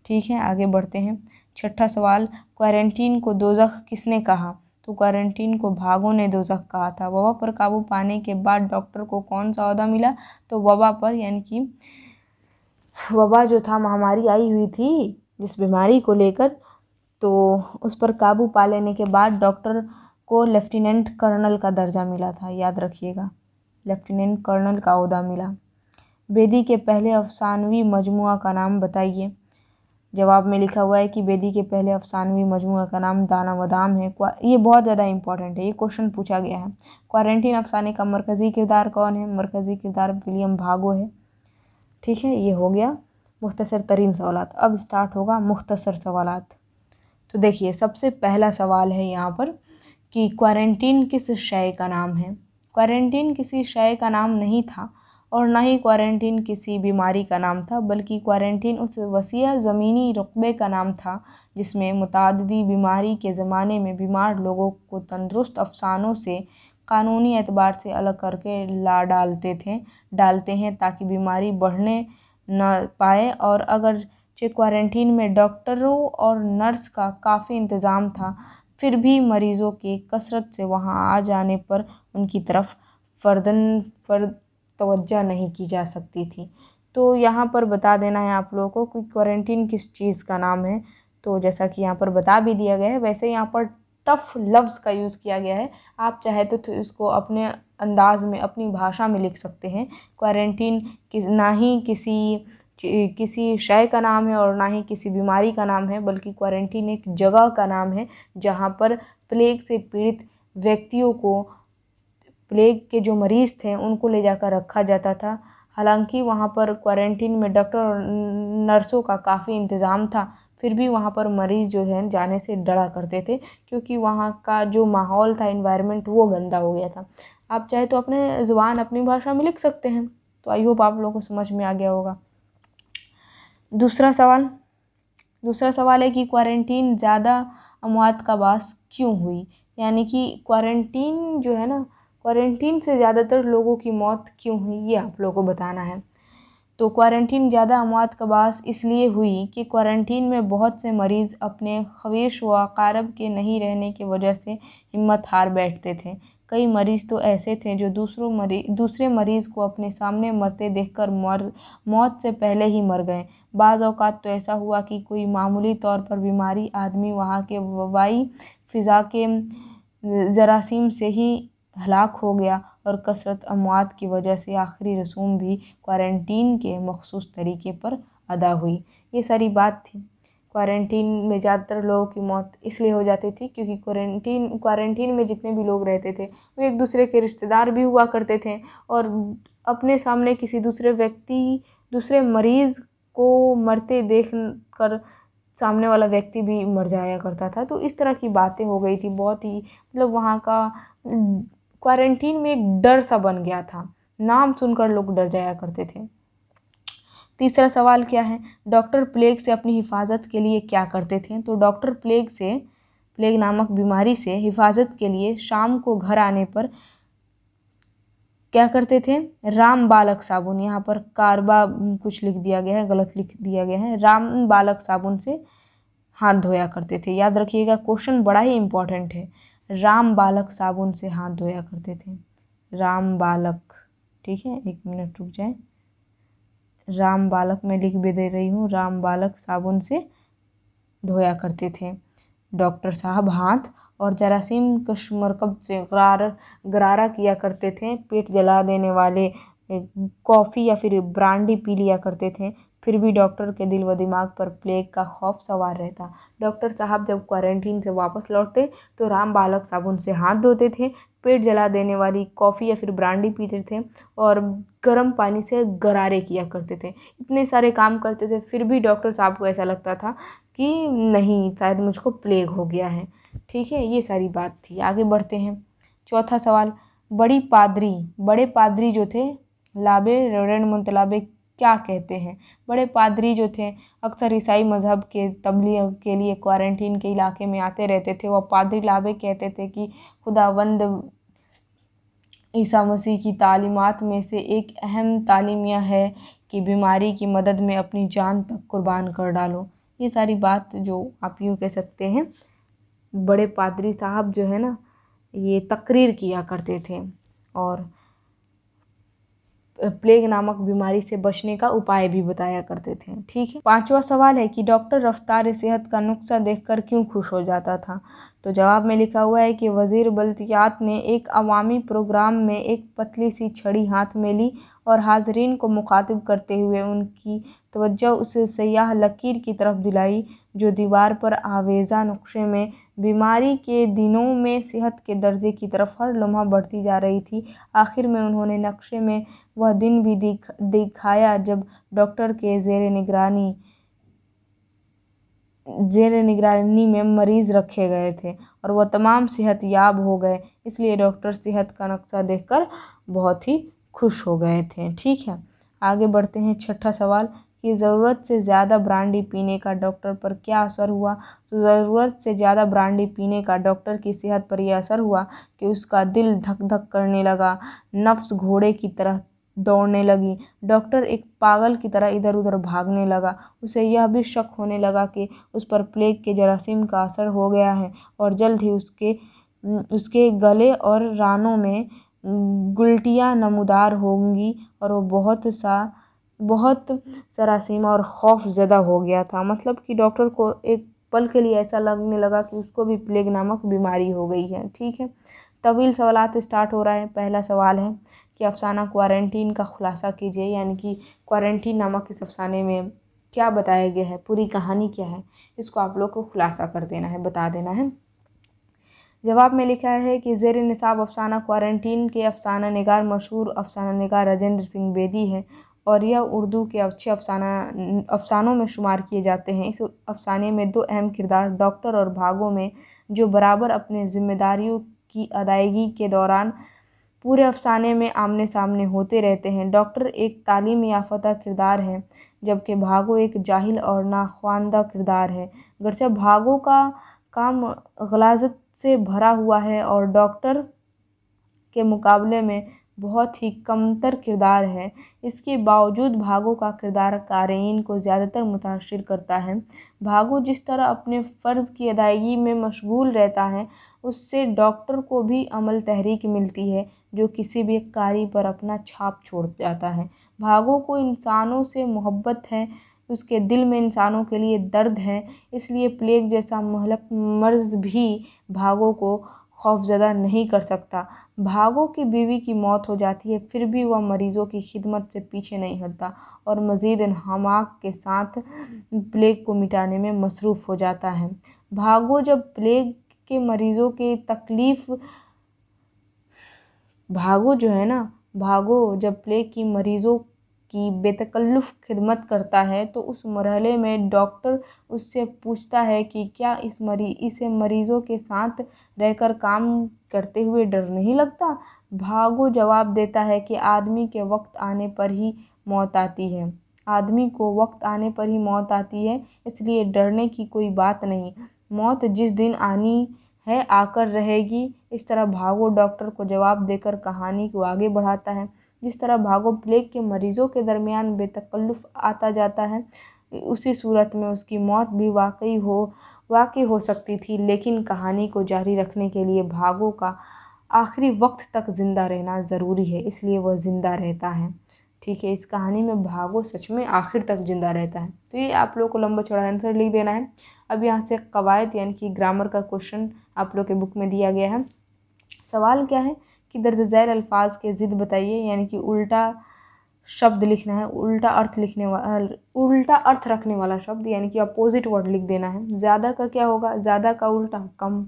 ठीक है आगे बढ़ते हैं छठा सवाल क्वारंटीन को दोजख किसने कहा तो क्वारंटीन को भागों ने दोजख कहा था वबा पर काबू पाने के बाद डॉक्टर को कौन सा अहदा मिला तो वबा पर यानी कि वबा जो था महामारी आई हुई थी जिस बीमारी को लेकर तो उस पर काबू पा लेने के बाद डॉक्टर को लेफ्टिनेंट कर्नल का दर्जा मिला था याद रखिएगा लेफ्टिनेंट कर्नल का अहदा मिला बेदी के पहले अफसानवी मजमू का नाम बताइए जवाब में लिखा हुआ है कि बेदी के पहले अफसानवी मजमू का नाम दाना वदाम है ये बहुत ज़्यादा इंपॉर्टेंट है ये क्वेश्चन पूछा गया है क्वारंटीन अफसाने का मरकज़ी किरदार कौन है मरकज़ी किरदार विलियम भागो है ठीक है ये हो गया मुख्तसर तरीन सवाल अब स्टार्ट होगा मुख्तसर सवाल तो देखिए सबसे पहला सवाल है यहाँ पर कि क्वारंटीन किस शय का नाम है क्वारंटीन किसी शय का नाम नहीं था और ना ही क्वारंटीन किसी बीमारी का नाम था बल्कि क्वारंटीन उस वसीह ज़मीनी रकबे का नाम था जिसमें मुतदी बीमारी के ज़माने में बीमार लोगों को तंदरुस्त अफसानों से कानूनी एतबार से अलग करके ला डालते थे डालते हैं ताकि बीमारी बढ़ने न पाए और अगर चे क्वारंटीन में डॉक्टरों और नर्स का काफ़ी इंतज़ाम था फिर भी मरीज़ों के कसरत से वहाँ आ जाने पर उनकी तरफ फर्दन फर्द तवज्जो नहीं की जा सकती थी तो यहाँ पर बता देना है आप लोगों को कि क्वारंटीन किस चीज़ का नाम है तो जैसा कि यहाँ पर बता भी दिया गया है वैसे यहाँ पर टफ़ लफ्ज़ का यूज़ किया गया है आप चाहे तो, तो इसको अपने अंदाज में अपनी भाषा में लिख सकते हैं क्वारंटीन किस ना ही किसी किसी शय का नाम है और ना ही किसी बीमारी का नाम है बल्कि क्वारंटीन एक जगह का नाम है जहाँ पर प्लेग से पीड़ित व्यक्तियों को प्लेग के जो मरीज़ थे उनको ले जाकर रखा जाता था हालांकि वहाँ पर क्वारंटीन में डॉक्टर और नर्सों का काफ़ी इंतज़ाम था फिर भी वहाँ पर मरीज़ जो है जाने से डरा करते थे क्योंकि वहाँ का जो माहौल था इन्वायरमेंट वो गंदा हो गया था आप चाहे तो अपने ज़ुबान अपनी भाषा में लिख सकते हैं तो आई होप आप लोगों को समझ में आ गया होगा दूसरा सवाल दूसरा सवाल है कि क्वारंटीन ज़्यादा अमवात का बास क्यों हुई यानी कि क्वारंटीन जो है ना क्वारंटीन से ज़्यादातर लोगों की मौत क्यों हुई ये आप लोगों को बताना है तो क्वारंटीन ज़्यादा अमवात का बास इसलिए हुई कि क्वारंटीन में बहुत से मरीज़ अपने खवेश व कारब के नहीं रहने की वजह से हिम्मत हार बैठते थे कई मरीज़ तो ऐसे थे जो दूसरों मरी दूसरे मरीज़ को अपने सामने मरते देखकर मर मौत से पहले ही मर गए बाज़ तो ऐसा हुआ कि कोई मामूली तौर पर बीमारी आदमी वहाँ के वबाई फ़िज़ा के जरासीम से ही हलाक हो गया और कसरत अमवात की वजह से आखिरी रसूम भी क्वारंटीन के मखसूस तरीके पर अदा हुई ये सारी बात थी क्वारंटीन में ज़्यादातर लोगों की मौत इसलिए हो जाती थी क्योंकि क्वारंटीन क्वारंटीन में जितने भी लोग रहते थे वो एक दूसरे के रिश्तेदार भी हुआ करते थे और अपने सामने किसी दूसरे व्यक्ति दूसरे मरीज़ को मरते देख कर सामने वाला व्यक्ति भी मर जाया करता था तो इस तरह की बातें हो गई थी बहुत ही मतलब वहाँ का क्वारंटीन में एक डर सा बन गया था नाम सुनकर लोग डर जाया करते थे तीसरा सवाल क्या है डॉक्टर प्लेग से अपनी हिफाजत के लिए क्या करते थे तो डॉक्टर प्लेग से प्लेग नामक बीमारी से हिफाजत के लिए शाम को घर आने पर क्या करते थे राम बालक साबुन यहाँ पर कारबा कुछ लिख दिया गया है गलत लिख दिया गया है राम बालक साबुन से हाथ धोया करते थे याद रखिएगा क्वेश्चन बड़ा ही इम्पॉर्टेंट है राम बालक साबुन से हाथ धोया करते थे राम बालक ठीक है एक मिनट रुक जाए राम बालक मैं लिख भी दे रही हूँ राम बालक साबुन से धोया करते थे डॉक्टर साहब हाथ और जरासीम मरकब से गरार गरारा किया करते थे पेट जला देने वाले कॉफ़ी या फिर ब्रांडी पी लिया करते थे फिर भी डॉक्टर के दिल व दिमाग पर प्लेग का खौफ सवार रहता डॉक्टर साहब जब क्वारंटीन से वापस लौटते तो राम बालक साबुन से हाथ धोते थे पेट जला देने वाली कॉफ़ी या फिर ब्रांडी पीते थे और गर्म पानी से गरारे किया करते थे इतने सारे काम करते थे फिर भी डॉक्टर साहब को ऐसा लगता था कि नहीं शायद मुझको प्लेग हो गया है ठीक है ये सारी बात थी आगे बढ़ते हैं चौथा सवाल बड़ी पादरी बड़े पादरी जो थे लाबे रेड मुंतलाबे क्या कहते हैं बड़े पादरी जो थे अक्सर ईसाई मज़हब के तबलीग के लिए क्वारंटीन के इलाके में आते रहते थे वह पादरी लाभे कहते थे कि खुदावंद ईसा मसीह की तालीमात में से एक अहम तालीम यह है कि बीमारी की मदद में अपनी जान तक कुर्बान कर डालो ये सारी बात जो आप यूँ कह सकते हैं बड़े पादरी साहब जो है ना ये तकरीर किया करते थे और प्लेग नामक बीमारी से बचने का उपाय भी बताया करते थे ठीक है पांचवा सवाल है कि डॉक्टर रफ्तार सेहत का नुस्खा देखकर क्यों खुश हो जाता था तो जवाब में लिखा हुआ है कि वज़ीर बल्तियात ने एक अवामी प्रोग्राम में एक पतली सी छड़ी हाथ में ली और हाजरीन को मुखातिब करते हुए उनकी तवज्जो उस सयाह लकीर की तरफ दिलाई जो दीवार पर आवेज़ा नक्शे में बीमारी के दिनों में सेहत के दर्जे की तरफ हर लम्हा बढ़ती जा रही थी आखिर में उन्होंने नक्शे में वह दिन भी दिख दिखाया जब डॉक्टर के जेर निगरानी जेर निगरानी में मरीज़ रखे गए थे और वह तमाम सेहत याब हो गए इसलिए डॉक्टर सेहत का नक्शा देखकर बहुत ही खुश हो गए थे ठीक है आगे बढ़ते हैं छठा सवाल कि ज़रूरत से ज़्यादा ब्रांडी पीने का डॉक्टर पर क्या असर हुआ तो ज़रूरत से ज़्यादा ब्रांडी पीने का डॉक्टर की सेहत पर यह असर हुआ कि उसका दिल धक धक करने लगा नफ्स घोड़े की तरह दौड़ने लगी डॉक्टर एक पागल की तरह इधर उधर भागने लगा उसे यह भी शक होने लगा कि उस पर प्लेग के जरासीम का असर हो गया है और जल्द ही उसके उसके गले और रानों में गुलटियाँ नमदार होंगी और वो बहुत सा बहुत सरासीम और खौफ ज़दा हो गया था मतलब कि डॉक्टर को एक पल के लिए ऐसा लगने लगा कि उसको भी प्लेग नामक बीमारी हो गई है ठीक है तवील सवाल स्टार्ट हो रहा है पहला सवाल है कि अफसाना क्वारंटीन का खुलासा कीजिए यानी कि क्वारंटीन नामक इस अफसाने में क्या बताया गया है पूरी कहानी क्या है इसको आप लोग को खुलासा कर देना है बता देना है जवाब में लिखा है कि जेर नसाब अफसाना क्वारंटीन के अफसाना नगार मशहूर अफसाना नगार राजेंद्र सिंह बेदी है और यह उर्दू के अच्छे अफसाना अफसानों में शुमार किए जाते हैं इस अफसाने में दो अहम किरदार डॉक्टर और भागों में जो बराबर अपने जिम्मेदारियों की अदायगी के दौरान पूरे अफसाने में आमने सामने होते रहते हैं डॉक्टर एक तालीम याफ्ता किरदार है जबकि भागो एक जाहिल और नाख्वानदा किरदार है गरचा भागो का काम गलाजत से भरा हुआ है और डॉक्टर के मुकाबले में बहुत ही कमतर किरदार है इसके बावजूद भागो का किरदार कारीन को ज़्यादातर मुतासर करता है भागो जिस तरह अपने फ़र्ज़ की अदायगी में मशगूल रहता है उससे डॉक्टर को भी अमल तहरीक मिलती है जो किसी भी कार्य पर अपना छाप छोड़ जाता है भागो को इंसानों से मोहब्बत है उसके दिल में इंसानों के लिए दर्द है इसलिए प्लेग जैसा महलक मर्ज भी भागों को खौफजदा नहीं कर सकता भागों की बीवी की मौत हो जाती है फिर भी वह मरीज़ों की खिदमत से पीछे नहीं हटता और मज़ीद हमाक के साथ प्लेग को मिटाने में मसरूफ़ हो जाता है भागो जब प्लेग के मरीज़ों की तकलीफ़ भागो जो है ना भागो जब प्लेग की मरीज़ों की बेतकल्लुफ़ खिदमत करता है तो उस मरहले में डॉक्टर उससे पूछता है कि क्या इस मरी इसे मरीज़ों के साथ रहकर काम करते हुए डर नहीं लगता भागो जवाब देता है कि आदमी के वक्त आने पर ही मौत आती है आदमी को वक्त आने पर ही मौत आती है इसलिए डरने की कोई बात नहीं मौत जिस दिन आनी है आकर रहेगी इस तरह भागो डॉक्टर को जवाब देकर कहानी को आगे बढ़ाता है जिस तरह भागो प्लेग के मरीज़ों के दरमियान बेतकल्लुफ़ आता जाता है उसी सूरत में उसकी मौत भी वाकई हो वाकई हो सकती थी लेकिन कहानी को जारी रखने के लिए भागो का आखिरी वक्त तक ज़िंदा रहना ज़रूरी है इसलिए वह ज़िंदा रहता है ठीक है इस कहानी में भागो सच में आखिर तक ज़िंदा रहता है तो ये आप लोग को लंबा चौड़ा आंसर लिख देना है अब यहाँ से कवायद यानी कि ग्रामर का क्वेश्चन आप लोग के बुक में दिया गया है सवाल क्या है कि दर्ज झैल अल्फाज के ज़िद बताइए यानी कि उल्टा शब्द लिखना है उल्टा अर्थ लिखने वाला उल्टा अर्थ रखने वाला शब्द यानी कि अपोजिट वर्ड लिख देना है ज़्यादा का क्या होगा ज़्यादा का उल्टा कम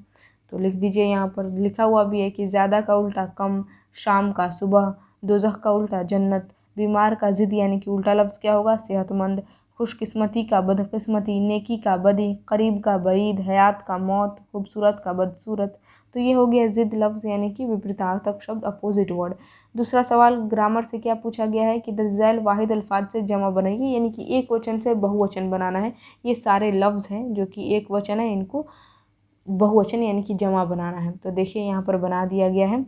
तो लिख दीजिए यहाँ पर लिखा हुआ भी है कि ज़्यादा का उल्टा कम शाम का सुबह दोजह का उल्टा जन्नत बीमार का ज़िद यानी कि उल्टा लफ्ज़ क्या होगा सेहतमंद खुशकस्मती का बदकस्मती नेकी का बदी करीब का बरीद हयात का मौत खूबसूरत का बदसूरत तो ये हो गया ज़िद लफ्ज़ यानी कि विपरीतार्थक शब्द अपोजिट वर्ड दूसरा सवाल ग्रामर से क्या पूछा गया है कि जैल वाहिद अल्फाज से जमा बनेगी यानी कि एक वचन से बहुवचन बनाना है ये सारे लफ्ज़ हैं जो कि एक वचन है इनको बहुवचन यानी कि जमा बनाना है तो देखिए यहाँ पर बना दिया गया है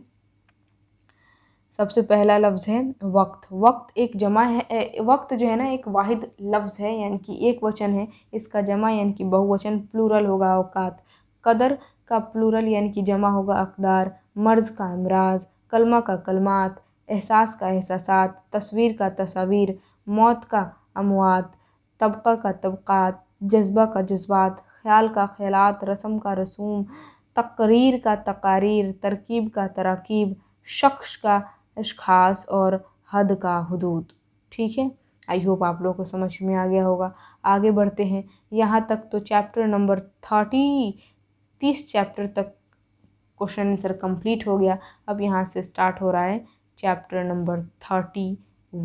सबसे पहला लफ्ज़ है वक्त वक्त एक जमा है वक्त जो है ना एक वाहिद लफ्ज़ है यानी कि एक वचन है इसका जमा यानी कि बहुवचन प्लूरल होगा अवकात कदर का प्लूरल यानी कि जमा होगा अकदार मर्ज का अमराज कलमा का कलमात एहसास का एहसास तस्वीर का तस्वीर मौत का अमवात तबका का तबक़ात जज्बा का जज्बात ख्याल का ख्याल रस्म का रसूम तकरीर का तकारीर तरकीब का तरकीब शख्स का अशास और हद का हदूद ठीक है आई होप आप लोगों को समझ में आ गया होगा आगे बढ़ते हैं यहाँ तक तो चैप्टर नंबर थर्टी तीस चैप्टर तक क्वेश्चन आंसर कंप्लीट हो गया अब यहाँ से स्टार्ट हो रहा है चैप्टर नंबर थर्टी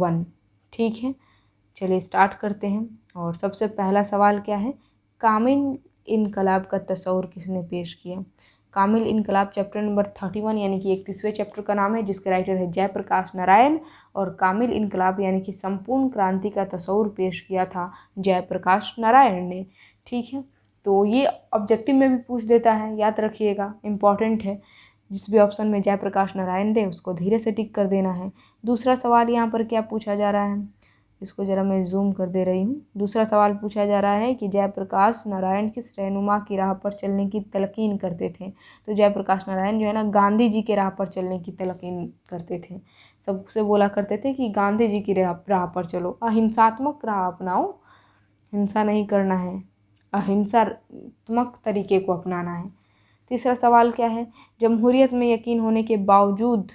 वन ठीक है चलिए स्टार्ट करते हैं और सबसे पहला सवाल क्या है कामिन इनकलाब का तस्वर किसने पेश किया कामिल इनकलाब चैप्टर नंबर थर्टी वन यानी कि इकतीसवें चैप्टर का नाम है जिसके राइटर है जयप्रकाश नारायण और कामिल इनकलाब यानी कि संपूर्ण क्रांति का तस्वूर पेश किया था जयप्रकाश नारायण ने ठीक है तो ये ऑब्जेक्टिव में भी पूछ देता है याद रखिएगा इम्पॉर्टेंट है जिस भी ऑप्शन में जयप्रकाश नारायण दें उसको धीरे से टिक कर देना है दूसरा सवाल यहाँ पर क्या पूछा जा रहा है इसको ज़रा मैं जूम कर दे रही हूँ दूसरा सवाल पूछा जा रहा है कि जयप्रकाश नारायण किस रहनुमा की राह पर चलने की तलकीन करते थे तो जयप्रकाश नारायण जो है ना गांधी जी के राह पर चलने की तलकीन करते थे सबसे बोला करते थे कि गांधी जी की राह राह पर चलो अहिंसात्मक राह अपनाओ हिंसा नहीं करना है अहिंसात्मक तरीके को अपनाना है तीसरा सवाल क्या है जमहूरियत में यकीन होने के बावजूद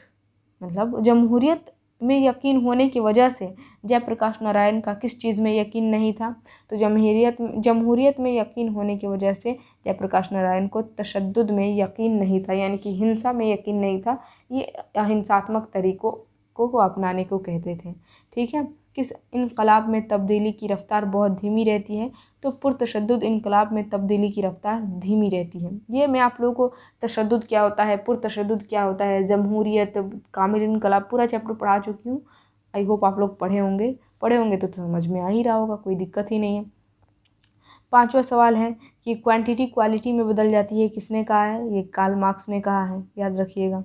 मतलब जमहूरियत में यकीन होने की वजह से जयप्रकाश नारायण का किस चीज़ में यकीन नहीं था तो जमहूरियत जमहूरियत में यकीन होने की वजह से जयप्रकाश नारायण को तशद में यकीन नहीं था यानी कि हिंसा में यकीन नहीं था ये अहिंसात्मक तरीक़ों को, को अपनाने को कहते थे ठीक है किस इनकलाब में तब्दीली की रफ़्तार बहुत धीमी रहती है तो पुरतशद इनकलाब में तब्दीली की रफ़्तार धीमी रहती है ये मैं आप लोगों को तशद क्या होता है पुरतशद क्या होता है जमहूरीत कामिल इनकलाब पूरा चैप्टर पढ़ा चुकी हूँ आई होप आप लोग पढ़े होंगे पढ़े होंगे तो समझ में आ ही रहा होगा कोई दिक्कत ही नहीं है पांचवा सवाल है कि क्वांटिटी क्वालिटी में बदल जाती है किसने कहा है ये काल मार्क्स ने कहा है याद रखिएगा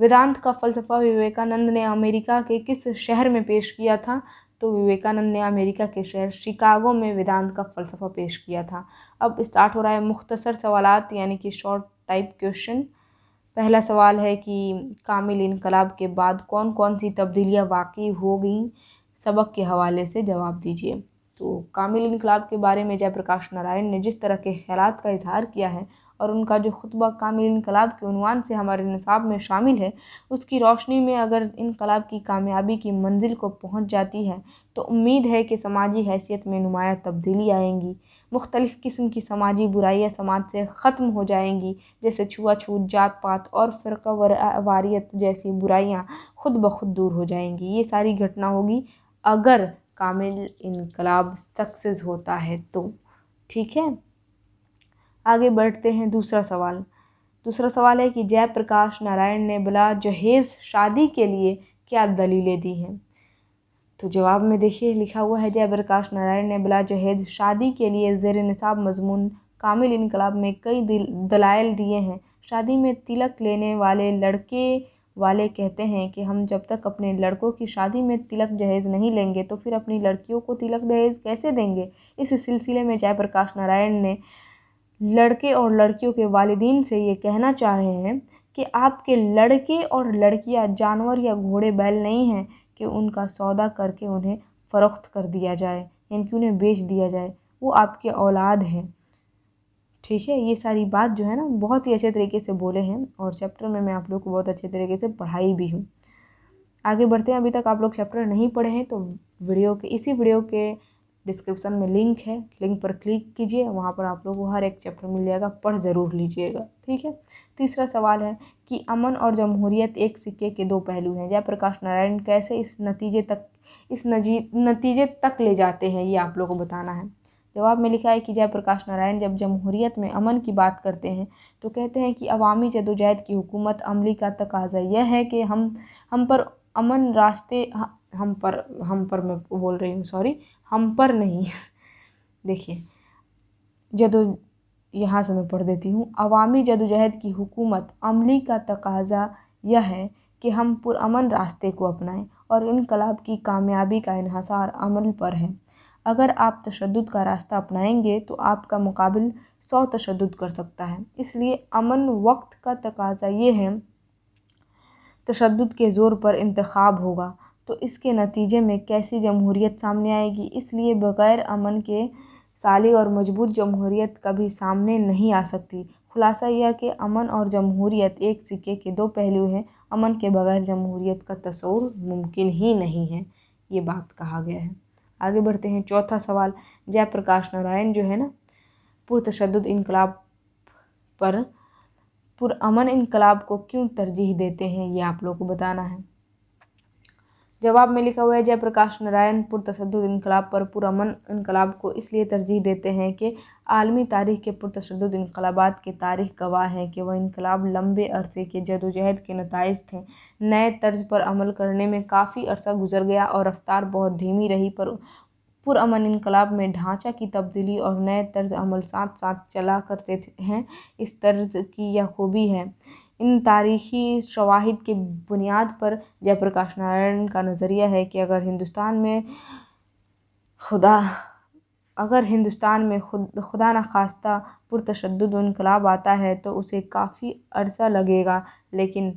वेदांत का फ़लसफ़ा विवेकानंद ने अमेरिका के किस शहर में पेश किया था तो विवेकानंद ने अमेरिका के शहर शिकागो में वेदांत का फ़लसफ़ा पेश किया था अब स्टार्ट हो रहा है मुख्तसर सवाल यानी कि शॉर्ट टाइप क्वेश्चन पहला सवाल है कि कामिल इनकलाब के बाद कौन कौन सी तब्दीलियाँ वाकई हो गई सबक के हवाले से जवाब दीजिए तो कामिल इनकलाब के बारे में जयप्रकाश नारायण ने जिस तरह के ख्याल का इजहार किया है और उनका जो खुतबा कामिल इनकलाब के उनवान से हमारे नसाब में शामिल है उसकी रोशनी में अगर इनकलाब की कामयाबी की मंजिल को पहुँच जाती है तो उम्मीद है कि समाजी हैसियत में नुमाया तब्दीली आएंगी मुख्तलिफ़ किस्म की समाजी बुराइयाँ समाज से ख़त्म हो जाएंगी जैसे छुआछूत जात पात और फिर वारियत जैसी बुराइयाँ खुद ब खुद दूर हो जाएंगी ये सारी घटना होगी अगर कामिल इनकलाब सक्सेस होता है तो ठीक है आगे बढ़ते हैं दूसरा सवाल दूसरा सवाल है कि जयप्रकाश नारायण ने बला जहेज़ शादी के लिए क्या दलीलें दी हैं तो जवाब में देखिए लिखा हुआ है जयप्रकाश नारायण ने बला जहेज़ शादी के लिए जेर नसाब मजमून कामिल इनकलाब में कई दलाइल दिए हैं शादी में तिलक लेने वाले लड़के वाले कहते हैं कि हम जब तक अपने लड़कों की शादी में तिलक जहेज़ नहीं लेंगे तो फिर अपनी लड़कियों को तिलक दहेज कैसे देंगे इस सिलसिले में जयप्रकाश नारायण ने लड़के और लड़कियों के वालदीन से ये कहना चाह रहे हैं कि आपके लड़के और लड़कियां जानवर या घोड़े बैल नहीं हैं कि उनका सौदा करके उन्हें फ़रोख्त कर दिया जाए यानी कि उन्हें बेच दिया जाए वो आपके औलाद हैं ठीक है ये सारी बात जो है ना बहुत ही अच्छे तरीके से बोले हैं और चैप्टर में मैं आप लोग को बहुत अच्छे तरीके से पढ़ाई भी हूँ आगे बढ़ते हैं अभी तक आप लोग चैप्टर नहीं पढ़े हैं तो वीडियो के इसी वीडियो के डिस्क्रिप्सन में लिंक है लिंक पर क्लिक कीजिए वहाँ पर आप लोग को हर एक चैप्टर मिल जाएगा पढ़ ज़रूर लीजिएगा ठीक है तीसरा सवाल है कि अमन और जमहूरियत एक सिक्के के दो पहलू हैं जयप्रकाश नारायण कैसे इस नतीजे तक इस नजी नतीजे तक ले जाते हैं ये आप लोग को बताना है जवाब में लिखा है कि जयप्रकाश नारायण जब जमहूरीत में अमन की बात करते हैं तो कहते हैं कि अवामी जदोजहद की हुकूमत अमली का तकाजा यह है कि हम हम पर अमन रास्ते हम पर हम पर मैं बोल रही हूँ सॉरी हम पर नहीं देखिए जदो यहाँ से मैं पढ़ देती हूँ अवामी जदोजहद की हुकूमत अमली का तकाजा यह है कि हम पुरान रास्ते को अपनाएं और इनकलाब की कामयाबी का इहसार अमल पर है अगर आप तशद का रास्ता अपनाएंगे तो आपका मुकाबल सौ तशद कर सकता है इसलिए अमन वक्त का तकाजा ये है तशद के ज़ोर पर इंतखब होगा तो इसके नतीजे में कैसी जमहूरियत सामने आएगी इसलिए बग़ैर अमन के साली और मजबूत जमहूरियत कभी सामने नहीं आ सकती खुलासा यह कि अमन और जमहूरियत एक सिक्के के दो पहलू हैं अमन के बग़ैर जमहूरियत का तस्वूर मुमकिन ही नहीं है ये बात कहा गया है आगे बढ़ते हैं चौथा सवाल जयप्रकाश नारायण जो है ना पुरतशद इनकलाब पर पुरअमन इनकलाब को क्यों तरजीह देते हैं ये आप लोग को बताना है जवाब में लिखा हुआ है जयप्रकाश नारायण तशद इनकलाब पर पुरमन इनकलाब को इसलिए तरजीह देते हैं कि आलमी तारीख के पुरतशद इनकलाबाद की तारीख गवाह हैं कि वह इनकलाब लंबे अरसे के जदोजहद के नतज थे नए तर्ज पर अमल करने में काफ़ी अरसा गुजर गया और रफ्तार बहुत धीमी रही पर पुरअमन इनकलाब में ढांचा की तब्दीली और नए तर्ज अमल साथ साथ चला करते हैं इस तर्ज की यह खूबी है इन तारीख़ी शवाहिद के बुनियाद पर जयप्रकाश नारायण का नज़रिया है कि अगर हिंदुस्तान में खुदा अगर हिंदुस्तान में खुद खुदा न खास्ता पुरतशद इनकलाब आता है तो उसे काफ़ी अरसा लगेगा लेकिन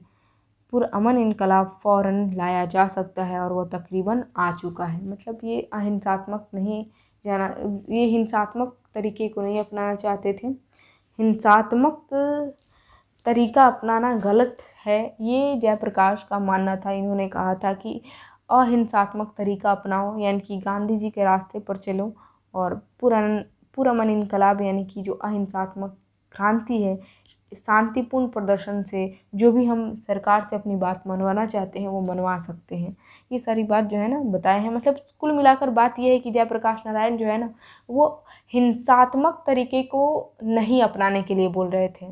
पुरान इनकलाब फ़ौर लाया जा सकता है और वह तकरीबन आ चुका है मतलब ये अहिंसात्मक नहीं जाना ये हिंसात्मक तरीके को नहीं अपनाना चाहते थे हिंसात्मक तरीका अपनाना गलत है ये जयप्रकाश का मानना था इन्होंने कहा था कि अहिंसात्मक तरीका अपनाओ यानी कि गांधी जी के रास्ते पर चलो और पूरा पुरमन इनकलाब यानी कि जो अहिंसात्मक क्रांति है शांतिपूर्ण प्रदर्शन से जो भी हम सरकार से अपनी बात मनवाना चाहते हैं वो मनवा सकते हैं ये सारी बात जो है ना बताए हैं मतलब कुल मिलाकर बात यह है कि जयप्रकाश नारायण जो है ना वो हिंसात्मक तरीके को नहीं अपनाने के लिए बोल रहे थे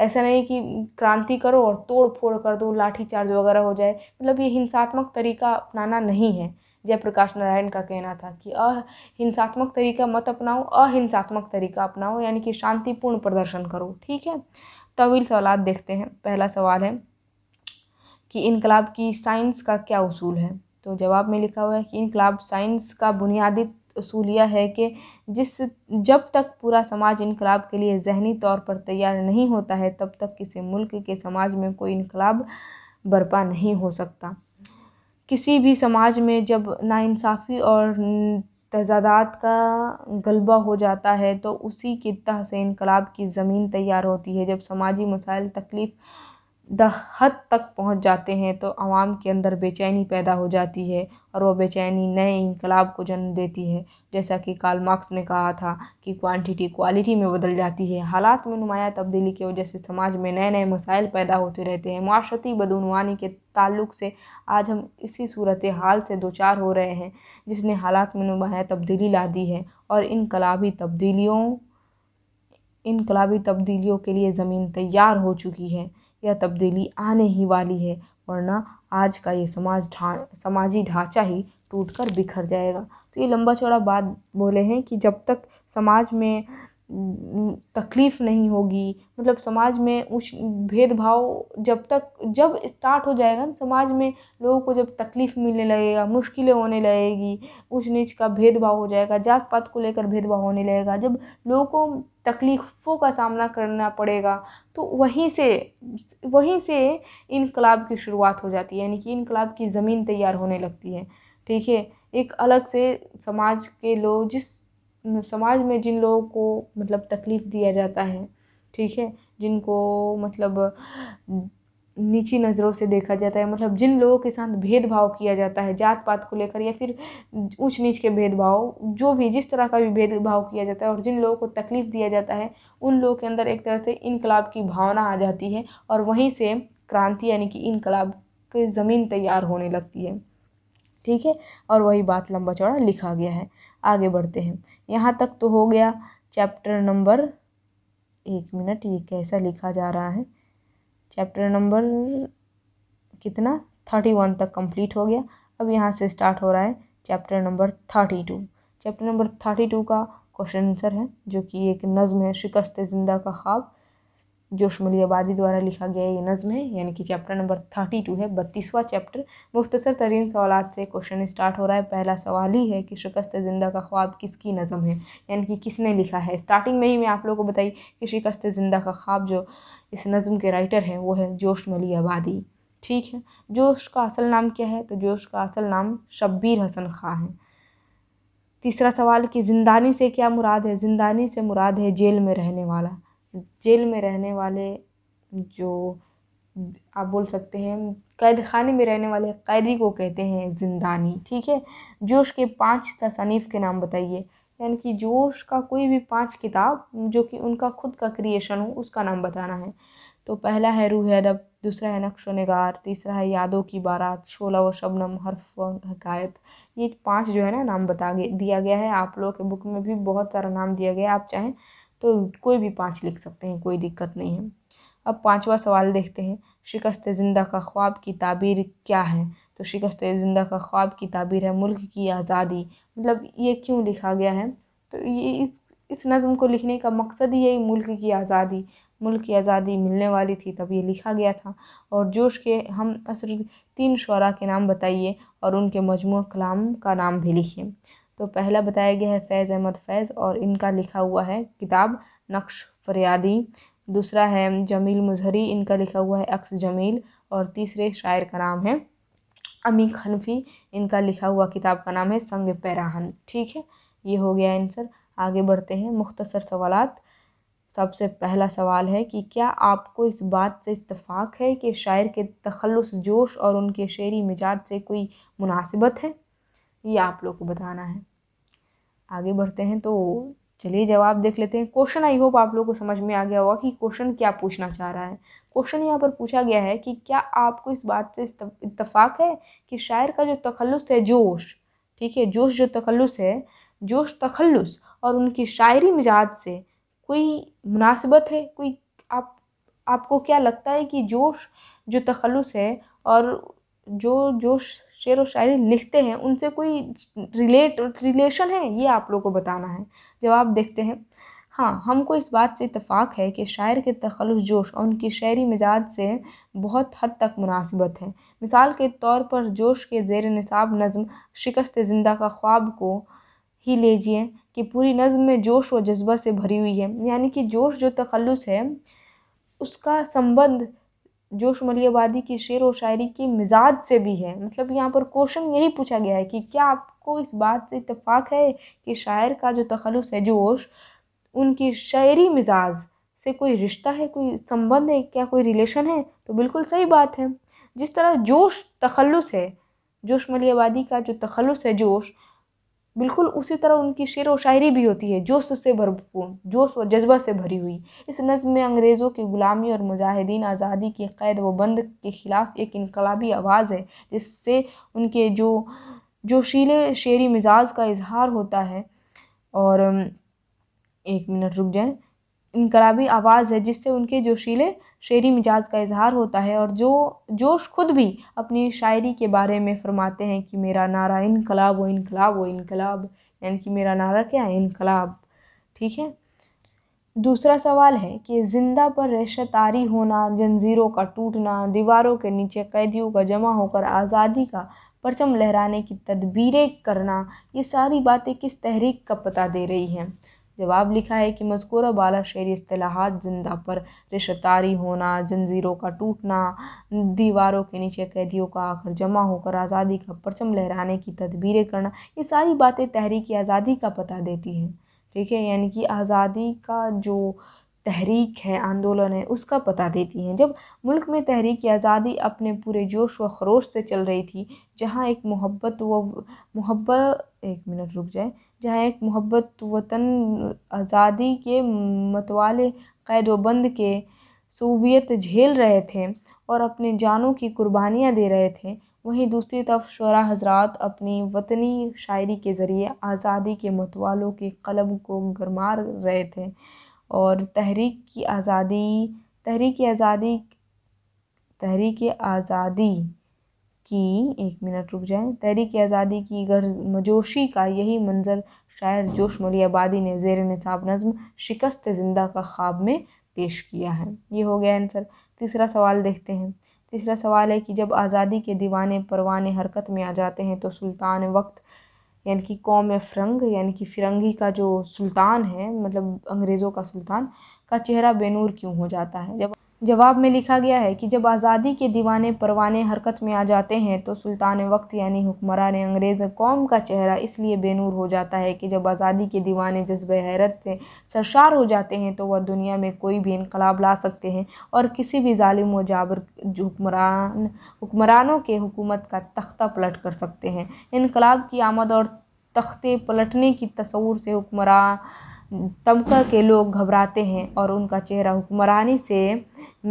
ऐसा नहीं कि क्रांति करो और तोड़ फोड़ कर दो लाठीचार्ज वगैरह हो जाए मतलब ये हिंसात्मक तरीका अपनाना नहीं है जयप्रकाश नारायण का कहना था कि अहिंसात्मक तरीका मत अपनाओ अहिंसात्मक तरीका अपनाओ यानी कि शांतिपूर्ण प्रदर्शन करो ठीक है तवील सवाल देखते हैं पहला सवाल है कि इनकलाब की साइंस का क्या उसूल है तो जवाब में लिखा हुआ है कि इनकलाब साइंस का बुनियादी यह है कि जिस जब तक पूरा समाज इनकलाब के लिए जहनी तौर पर तैयार नहीं होता है तब तक किसी मुल्क के समाज में कोई इनकलाब बर्पा नहीं हो सकता किसी भी समाज में जब नाइंसाफ़ी और तजादात का गलबा हो जाता है तो उसी की तह से इनकलाब की ज़मीन तैयार होती है जब समाजी मसाइल तकलीफ़ हद तक पहुंच जाते हैं तो आवाम के अंदर बेचैनी पैदा हो जाती है और वह बेचैनी नए इनकलाब को जन्म देती है जैसा कि कार्ल मार्क्स ने कहा था कि क्वांटिटी क्वालिटी में बदल जाती है हालात में नुमाया तब्दीली की वजह से समाज में नए नए मसाइल पैदा होते रहते हैं माशरती बदनवानी के ताल्लुक से आज हम इसी सूरत हाल से दो चार हो रहे हैं जिसने हालात में नुमाया तब्दीली ला दी है और इनकलाबी तब्दीलियों इनकलाबी तब्दीलियों के लिए ज़मीन तैयार हो चुकी है यह तब्दीली आने ही वाली है वरना आज का ये समाज ढा समाजी ढांचा ही टूट कर बिखर जाएगा तो ये लंबा चौड़ा बात बोले हैं कि जब तक समाज में तकलीफ़ नहीं होगी मतलब समाज में उस भेदभाव जब तक जब स्टार्ट हो जाएगा ना समाज में लोगों को जब तकलीफ़ मिलने लगेगा मुश्किलें होने लगेगी उस नीच का भेदभाव हो जाएगा जात पात को लेकर भेदभाव होने लगेगा जब लोगों को तकलीफ़ों का सामना करना पड़ेगा तो वहीं से वहीं से इनकलाब की शुरुआत हो जाती है यानी कि इनकलाब की ज़मीन तैयार होने लगती है ठीक है एक अलग से समाज के लोग जिस समाज में जिन लोगों को मतलब तकलीफ़ दिया जाता है ठीक है जिनको मतलब नीची नज़रों से देखा जाता है मतलब जिन लोगों के साथ भेदभाव किया जाता है जात पात को लेकर या फिर ऊँच नीच के भेदभाव जो भी जिस तरह का भी भेदभाव किया जाता है और जिन लोगों को तकलीफ़ दिया जाता है उन लोगों के अंदर एक तरह से इनकलाब की भावना आ जाती है और वहीं से क्रांति यानी कि इनकलाब की ज़मीन तैयार होने लगती है ठीक है और वही बात लंबा चौड़ा लिखा गया है आगे बढ़ते हैं यहाँ तक तो हो गया चैप्टर नंबर एक मिनट ये कैसा लिखा जा रहा है चैप्टर नंबर कितना थर्टी वन तक कंप्लीट हो गया अब यहाँ से स्टार्ट हो रहा है chapter number thirty two chapter number thirty two का क्वेश्चन आंसर है जो कि एक नज़म है शिकस्त ज़िंदा का ख्वाब जोश शमली आबादी द्वारा लिखा गया ये नज़म है यानी कि चैप्टर नंबर थर्टी टू है बत्तीसवा चैप्टर मुख्तसर तरीन सवाल से क्वेश्चन स्टार्ट हो रहा है पहला सवाल ही है कि शिकस्त ज़िंदा का ख्वाब किसकी नज़म है यानी कि किसने लिखा है स्टार्टिंग में ही मैं आप लोगों को बताई कि शिकस्त ज़िंदा का ख्वाब जो इस नज़म के राइटर हैं वो है जोश आबादी ठीक है जोश का असल नाम क्या है तो जोश का असल नाम शब्बीर हसन खां है तीसरा सवाल कि ज़िंदानी से क्या मुराद है ज़िंदानी से मुराद है जेल में रहने वाला जेल में रहने वाले जो आप बोल सकते हैं कैद खाने में रहने वाले कैदी को कहते हैं ज़िंदानी ठीक है जोश के पांच तसनीफ़ के नाम बताइए यानी कि जोश का कोई भी पांच किताब जो कि उनका खुद का क्रिएशन हो उसका नाम बताना है तो पहला है रूह अदब दूसरा है नक्श नगार तीसरा है यादों की बारात शोला व शबनम हरफ हकायत ये पांच जो है ना नाम बता दिया गया है आप लोगों के बुक में भी बहुत सारा नाम दिया गया है आप चाहें तो कोई भी पाँच लिख सकते हैं कोई दिक्कत नहीं है अब पाँचवा सवाल देखते हैं शिकस्त ज़िंदा का ख्वाब की ताबीर क्या है तो शिकस्त ज़िंदा का ख्वाब की ताबीर है मुल्क की आज़ादी मतलब ये क्यों लिखा गया है तो ये इस इस नज़म को लिखने का मकसद ही यही मुल्क की आज़ादी मुल्क की आज़ादी मिलने वाली थी तब ये लिखा गया था और जोश के हम असर तीन शुरा के नाम बताइए और उनके मजमू कलाम का नाम भी लिखिए तो पहला बताया गया है फैज़ अहमद फैज़ और इनका लिखा हुआ है किताब नक्श फरियादी दूसरा है जमील मुजहरी इनका लिखा हुआ है अक्स जमील और तीसरे शायर का नाम है अमी खनफी इनका लिखा हुआ किताब का नाम है संग पैराहन ठीक है ये हो गया आंसर आगे बढ़ते हैं मुख्तसर सवालत सबसे पहला सवाल है कि क्या आपको इस बात से इतफ़ाक़ है कि शायर के तखलस जोश और उनके शेरी मिजाज से कोई मुनासिबत है ये आप लोग को बताना है आगे बढ़ते हैं तो चलिए जवाब देख लेते हैं क्वेश्चन आई होप आप लोग को समझ में आ गया होगा कि क्वेश्चन क्या पूछना चाह रहा है क्वेश्चन यहाँ पर पूछा गया है कि क्या आपको इस बात से इतफ़ाक़ है कि शायर का जो तखलस है जोश ठीक है जोश जो तखलस है जोश तखलस और उनकी शायरी मिजाज से कोई मुनासिबत है कोई आप आपको क्या लगता है कि जोश जो तखलुस है और जो जोश शेर व शायरी लिखते हैं उनसे कोई रिलेट रिलेशन है ये आप लोगों को बताना है जब आप देखते हैं हाँ हमको इस बात से इतफ़ाक़ है कि शायर के तखलुस जोश और उनकी शायरी मिजाज से बहुत हद तक मुनासिबत है मिसाल के तौर पर जोश के जेर नसाब नज़म शिकस्त ज़िंदा का ख्वाब को ही लीजिए कि पूरी नज़म में जोश व जज्बा से भरी हुई है यानी कि जोश जो तखलस है उसका संबंध जोश मलियाबादी की शेर व शायरी की मिजाज से भी है मतलब यहाँ पर क्वेश्चन यही पूछा गया है कि क्या आपको इस बात से इतफाक़ है कि शायर का जो तखलस है जोश उनकी शायरी मिजाज से कोई रिश्ता है कोई संबंध है क्या कोई रिलेशन है तो बिल्कुल सही बात है जिस तरह जोश तखलस है जोश मलियाबादी का जो तखलस है जोश बिल्कुल उसी तरह उनकी शेर व शायरी भी होती है जोश से भरपूर जोश व जज्बा से भरी हुई इस नज़म में अंग्रेज़ों की ग़ुलामी और मुजाहिदीन आज़ादी की क़ैद व बंद के ख़िलाफ़ एक इनकलाबी आवाज़ है जिससे उनके जो जोशीले शेरी मिजाज का इजहार होता है और एक मिनट रुक जाए इनकलाबी आवाज़ है जिससे उनके जोशीले शेरी मिजाज का इजहार होता है और जो जोश खुद भी अपनी शायरी के बारे में फरमाते हैं कि मेरा नारा इनकलाब व इनकलाब व इनकलाब यानी कि मेरा नारा क्या है इनकलाब ठीक है दूसरा सवाल है कि ज़िंदा पर आरी होना जंजीरों का टूटना दीवारों के नीचे कैदियों का जमा होकर आज़ादी का परचम लहराने की तदबीरें करना ये सारी बातें किस तहरीक का पता दे रही हैं जवाब लिखा है कि मजकूर बाला शेरी असलाहत जिंदा पर रिश्तारी होना जंजीरों का टूटना दीवारों के नीचे कैदियों का आखिर जमा होकर आज़ादी का परचम लहराने की तदबीरें करना ये सारी बातें तहरीकी आज़ादी का पता देती हैं ठीक है यानी कि आज़ादी का जो तहरीक है आंदोलन है उसका पता देती हैं जब मुल्क में तहरीक आज़ादी अपने पूरे जोश व खरोश से चल रही थी जहाँ एक मोहब्बत व मोहब्बत एक मिनट रुक जाए जहाँ एक मोहब्बत वतन आज़ादी के मतवाले कैद बंद के सूबियत झेल रहे थे और अपने जानों की कुर्बानियाँ दे रहे थे वहीं दूसरी तरफ शरा हजरात अपनी वतनी शायरी के ज़रिए आज़ादी के मतवालों के कलम को गरमा रहे थे और तहरीक की आज़ादी तहरीक आज़ादी तहरीक आज़ादी की एक मिनट रुक जाएं तहरीक आज़ादी की गर्मजोशी का यही मंजर शायर जोश मली आबादी ने जेर नसाब नज़म शिकस्त ज़िंदा का ख्वाब में पेश किया है ये हो गया आंसर तीसरा सवाल देखते हैं तीसरा सवाल है कि जब आज़ादी के दीवाने परवाने हरकत में आ जाते हैं तो सुल्तान वक्त यानी कि कौम फ़िरंग यानी कि फ़िरंगी का जो सुल्तान है मतलब अंग्रेज़ों का सुल्तान का चेहरा बेनूर क्यों हो जाता है जब जवाब में लिखा गया है कि जब आज़ादी के दीवाने परवाने हरकत में आ जाते हैं तो सुल्तान वक्त यानी हुक्मरान अंग्रेज़ कौम का चेहरा इसलिए बेनूर हो जाता है कि जब आज़ादी के दीवाने जज्ब हैरत से सरशार हो जाते हैं तो वह दुनिया में कोई भी इनकलाब ला सकते हैं और किसी भी ालिम व जाबर हुक्मरान हुक्मरानों के हुकूमत का तख्ता पलट कर सकते हैं इनकलाब की आमद और तख्ते पलटने की तस्वूर से हुक्मरान तबका के लोग घबराते हैं और उनका चेहरा हुक्मरानी से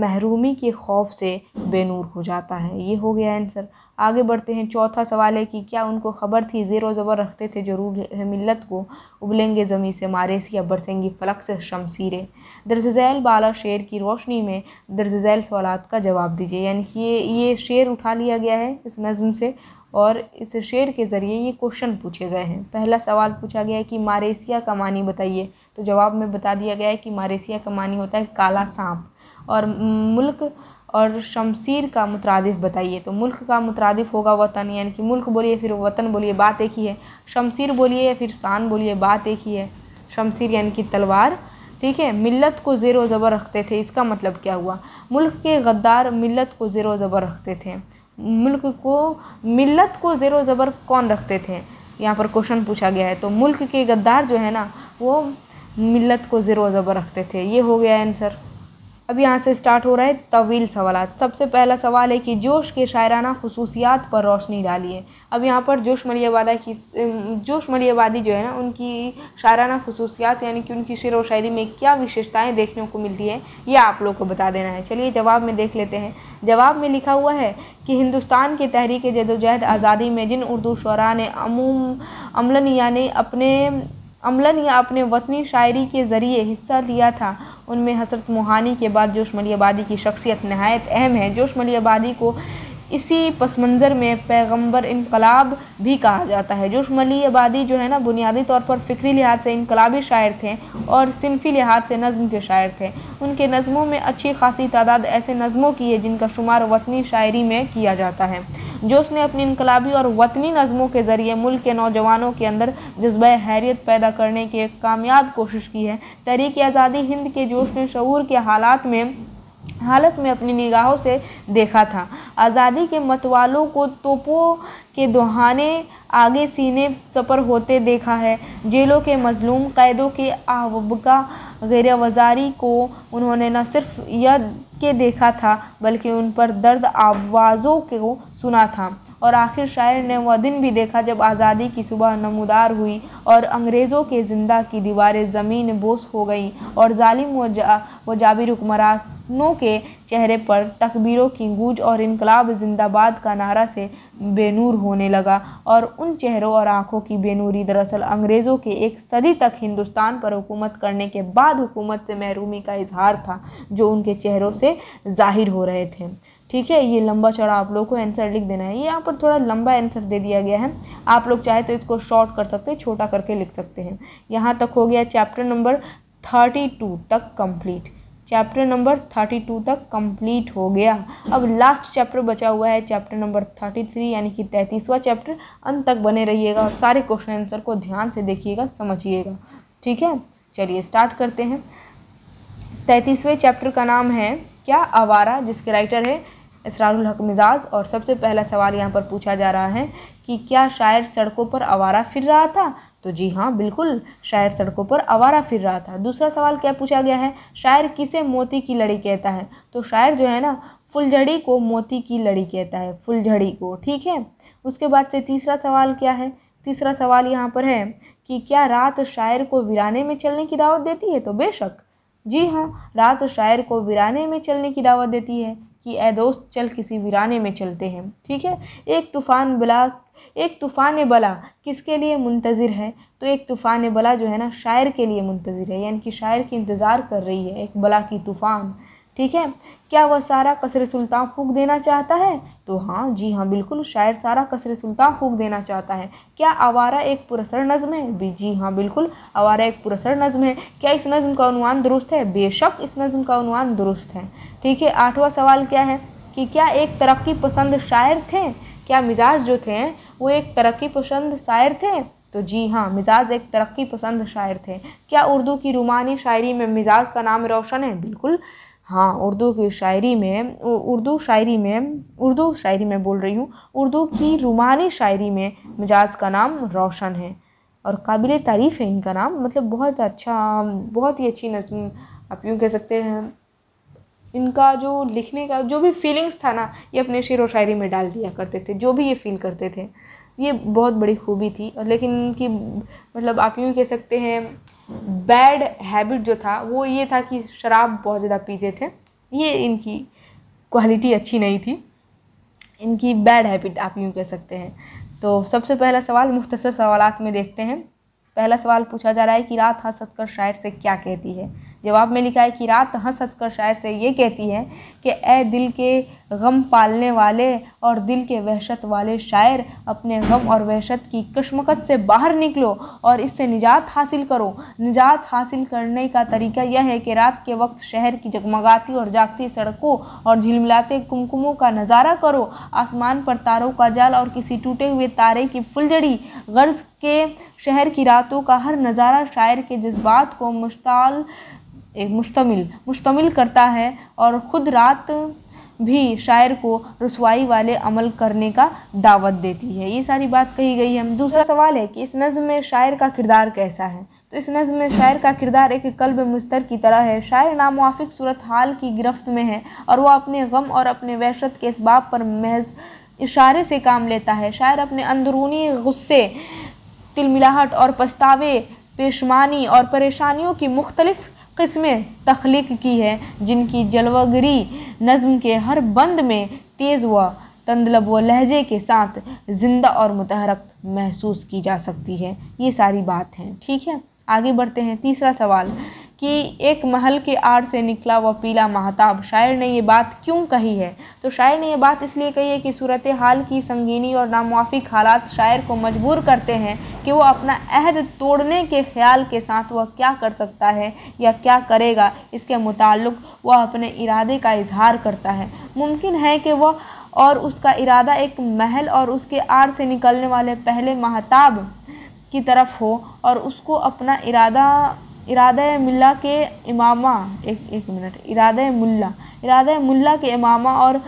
महरूमी के खौफ से बेनूर हो जाता है ये हो गया आंसर आगे बढ़ते हैं चौथा सवाल है कि क्या उनको खबर थी ज़ेर ज़बर रखते थे जरूर मिलत को उबलेंगे ज़मीन से मारे या बरसेंगी फलक से शमशीरें दर्जैल बाला शेर की रोशनी में दर्जैल सवाल का जवाब दीजिए यानी कि ये ये शेर उठा लिया गया है इस नज़म से और इस शेर के ज़रिए ये क्वेश्चन पूछे गए हैं पहला सवाल पूछा गया है कि मारेसिया का मानी बताइए तो जवाब में बता दिया गया है कि मारेसिया का मानी होता है काला सांप और मुल्क और शमशीर का मुतरदफ़ बताइए तो मुल्क का मुतरदफ़ होगा वतन यानी कि मुल्क बोलिए फिर वतन बोलिए बात एक ही है शमशीर बोलिए या फिर शान बोलिए बात एक ही है शमशीर यानी कि तलवार ठीक है मिलत को ज़ेर ज़बर रखते थे इसका मतलब क्या हुआ मुल्क के गद्दार मिलत को ज़ेर ज़बर रखते थे मुल्क को मिलत को ज़ेरो ज़बर कौन रखते थे यहाँ पर क्वेश्चन पूछा गया है तो मुल्क के गद्दार जो है ना वो मिलत को ज़ेरो ज़बर रखते थे ये हो गया आंसर अब यहाँ से स्टार्ट हो रहा है तवील सवाल सबसे पहला सवाल है कि जोश के शायराना खसूसियात पर रोशनी डालिए अब यहाँ पर जोश मलियावादा की जोश मलियाबादी जो है ना उनकी शायराना खसूसियात यानी कि उनकी शेर व शायरी में क्या विशेषताएं देखने को मिलती है ये आप लोग को बता देना है चलिए जवाब में देख लेते हैं जवाब में लिखा हुआ है कि हिंदुस्तान की तहरीक जदोजहद आज़ादी में जिन उर्दू शरा ने अमूम अमलन यानी अपने अमलन या अपने वतनी शायरी के ज़रिए हिस्सा लिया था उनमें हसरत मोहानी के बाद मली आबादी की शख्सियत नहायत अहम है मली आबादी को इसी पस मंज़र में पैगम्बर इनकलाब भी कहा जाता है जोश मली आबादी जो है ना बुनियादी तौर पर फ़िक्री लिहाज से इनकलाबी शायर थे और सिनफी लिहाज से नज़म के शायर थे उनके नज़मों में अच्छी खासी तादाद ऐसे नज़मों की है जिनका शुमार वतनी शायरी में किया जाता है जोश ने अपनी इनकलाबी और वतनी नज़मों के ज़रिए मुल्क के नौजवानों के अंदर जज्ब हैरियत पैदा करने की एक कामयाब कोशिश की है तहरीक आज़ादी हिंद के जोश ने शूर के हालात में हालत में अपनी निगाहों से देखा था आज़ादी के मतवालों को तोपों के दोहाने आगे सीने सपर होते देखा है जेलों के मजलूम कैदों के आहबका गैरवजारी को उन्होंने न सिर्फ यह के देखा था बल्कि उन पर दर्द आवाज़ों को सुना था और आखिर शायर ने वह दिन भी देखा जब आज़ादी की सुबह नमदार हुई और अंग्रेज़ों के जिंदा की दीवारें ज़मीन बोस हो गईं और जालिम व जा जाबिर हुक्मरानों के चेहरे पर तकबीरों की गूंज और इनकलाब जिंदाबाद का नारा से बेनूर होने लगा और उन चेहरों और आँखों की बेनूरी दरअसल अंग्रेज़ों के एक सदी तक हिंदुस्तान पर हुकूमत करने के बाद हुकूमत से महरूमी का इजहार था जो उनके चेहरों से ज़ाहिर हो रहे थे ठीक है ये लंबा चौड़ा आप लोग को आंसर लिख देना है यहाँ पर थोड़ा लंबा आंसर दे दिया गया है आप लोग चाहे तो इसको शॉर्ट कर सकते हैं छोटा करके लिख सकते हैं यहाँ तक हो गया चैप्टर नंबर थर्टी टू तक complete chapter number thirty two तक कंप्लीट हो गया अब लास्ट चैप्टर बचा हुआ है चैप्टर नंबर थर्टी थ्री यानी कि तैंतीसवां चैप्टर अंत तक बने रहिएगा और सारे क्वेश्चन आंसर को ध्यान से देखिएगा समझिएगा ठीक है चलिए स्टार्ट करते हैं तैंतीसवें चैप्टर का नाम है क्या आवारा जिसके राइटर है इसरारुल हक मिजाज और सबसे पहला सवाल यहाँ पर पूछा जा रहा है कि क्या शायर सड़कों पर आवारा फिर रहा था तो जी हाँ बिल्कुल शायर सड़कों पर आवारा फिर रहा था दूसरा सवाल क्या पूछा गया है शायर किसे मोती की लड़ी कहता है तो शायर जो है ना फुलझड़ी को मोती की लड़ी कहता है फुलझड़ी को ठीक है उसके बाद से तीसरा सवाल क्या है तीसरा सवाल यहाँ पर है कि क्या रात शायर को वीराने में चलने की दावत देती है तो बेशक जी हाँ रात शायर को वीराने में चलने की दावत देती है कि ए दोस्त चल किसी वीराने में चलते हैं ठीक है एक तूफ़ान बुला एक तूफ़ान बला किसके लिए मुंतज़िर है तो एक तूफ़ान बला जो है ना शायर के लिए मुंतज़िर है यानी कि शायर की इंतज़ार कर रही है एक बला की तूफ़ान ठीक है क्या वह सारा कसर सुल्तान फूक देना चाहता है तो हाँ जी हाँ बिल्कुल शायर सारा कसर सुल्तान फूक देना चाहता है क्या आवारा एक पुरसर नज़म है भी जी हाँ बिल्कुल आवारा एक पुरसर नज़म है क्या इस नज़म का अनुमान दुरुस्त है बेशक इस नज़म का अनुमान दुरुस्त है ठीक है आठवां सवाल क्या है कि क्या एक तरक्की पसंद शायर थे क्या मिजाज जो थे वो एक तरक्की पसंद शायर थे तो जी हाँ मिजाज एक तरक्की पसंद शायर थे क्या उर्दू की रूमानी शायरी में मिजाज का नाम रोशन है बिल्कुल हाँ उर्दू की शायरी में उर्दू शायरी में उर्दू शायरी में बोल रही हूँ उर्दू की रूमानी शायरी में मिजाज का नाम रोशन है और काबिल तारीफ़ है इनका नाम मतलब बहुत अच्छा बहुत ही अच्छी नज़म आप यूँ कह सकते हैं इनका जो लिखने का जो भी फीलिंग्स था ना ये अपने शेर व शायरी में डाल दिया करते थे जो भी ये फील करते थे ये बहुत बड़ी खूबी थी और लेकिन इनकी मतलब आप यूँ कह सकते हैं बैड हैबिट जो था वो ये था कि शराब बहुत ज़्यादा पीते थे ये इनकी क्वालिटी अच्छी नहीं थी इनकी बैड हैबिट आप यूँ कह सकते हैं तो सबसे पहला सवाल मुख्तर सवालत में देखते हैं पहला सवाल पूछा जा रहा है कि रात हाथ कर शायर से क्या कहती है जवाब में लिखा है कि रात हंस हंस कर शायर से ये कहती है कि ए दिल के गम पालने वाले और दिल के वहशत वाले शायर अपने गम और वहशत की कशमकत से बाहर निकलो और इससे निजात हासिल करो निजात हासिल करने का तरीका यह है कि रात के वक्त शहर की जगमगाती और जागती सड़कों और झिलमिलाते कुमकुमों का नज़ारा करो आसमान पर तारों का जाल और किसी टूटे हुए तारे की फुलझड़ी गर्ज के शहर की रातों का हर नज़ारा शायर के जज्बात को मुश्ताल एक मुश्तमिल मुश्तमिल करता है और ख़ुद रात भी शायर को रसवाई वाले अमल करने का दावत देती है ये सारी बात कही गई है दूसरा सवाल है कि इस नज़म में शायर का किरदार कैसा है तो इस नज़म में शायर का किरदार एक कल्ब मुस्तर की तरह है शायर नामवाफिक सूरत हाल की गिरफ्त में है और वह अपने गम और अपने वहशत के इसबाब पर महज इशारे से काम लेता है शायर अपने अंदरूनी गुस्से तिलमिलाहट और पछतावे पेशमानी और परेशानियों की मुख्तलिफ़ किस्में तख्लीक की है जिनकी जलवागरी नज़म के हर बंद में तेज़ व तंदलब व लहजे के साथ ज़िंदा और मुतहरक महसूस की जा सकती है ये सारी बात है ठीक है आगे बढ़ते हैं तीसरा सवाल कि एक महल के आड़ से निकला वह पीला महताब शायर ने ये बात क्यों कही है तो शायर ने यह बात इसलिए कही है कि सूरत हाल की संगीनी और नामवाफिक हालात शायर को मजबूर करते हैं कि वो अपना अहद तोड़ने के ख्याल के साथ वह क्या कर सकता है या क्या करेगा इसके मुतालिक वह अपने इरादे का इजहार करता है मुमकिन है कि वह और उसका इरादा एक महल और उसके आड़ से निकलने वाले पहले महताब की तरफ हो और उसको अपना इरादा इरादा मिल्ला के इमामा एक एक मिनट इरादा मिल्ला इरादा मिल्ला के इमामा और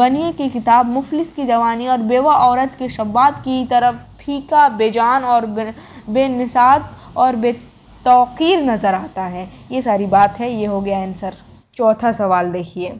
बनिए की किताब मुफलिस की जवानी और बेवा औरत के शब्बात की तरफ फीका बेजान और बेनसात और बेतौकीर नज़र आता है ये सारी बात है ये हो गया आंसर चौथा सवाल देखिए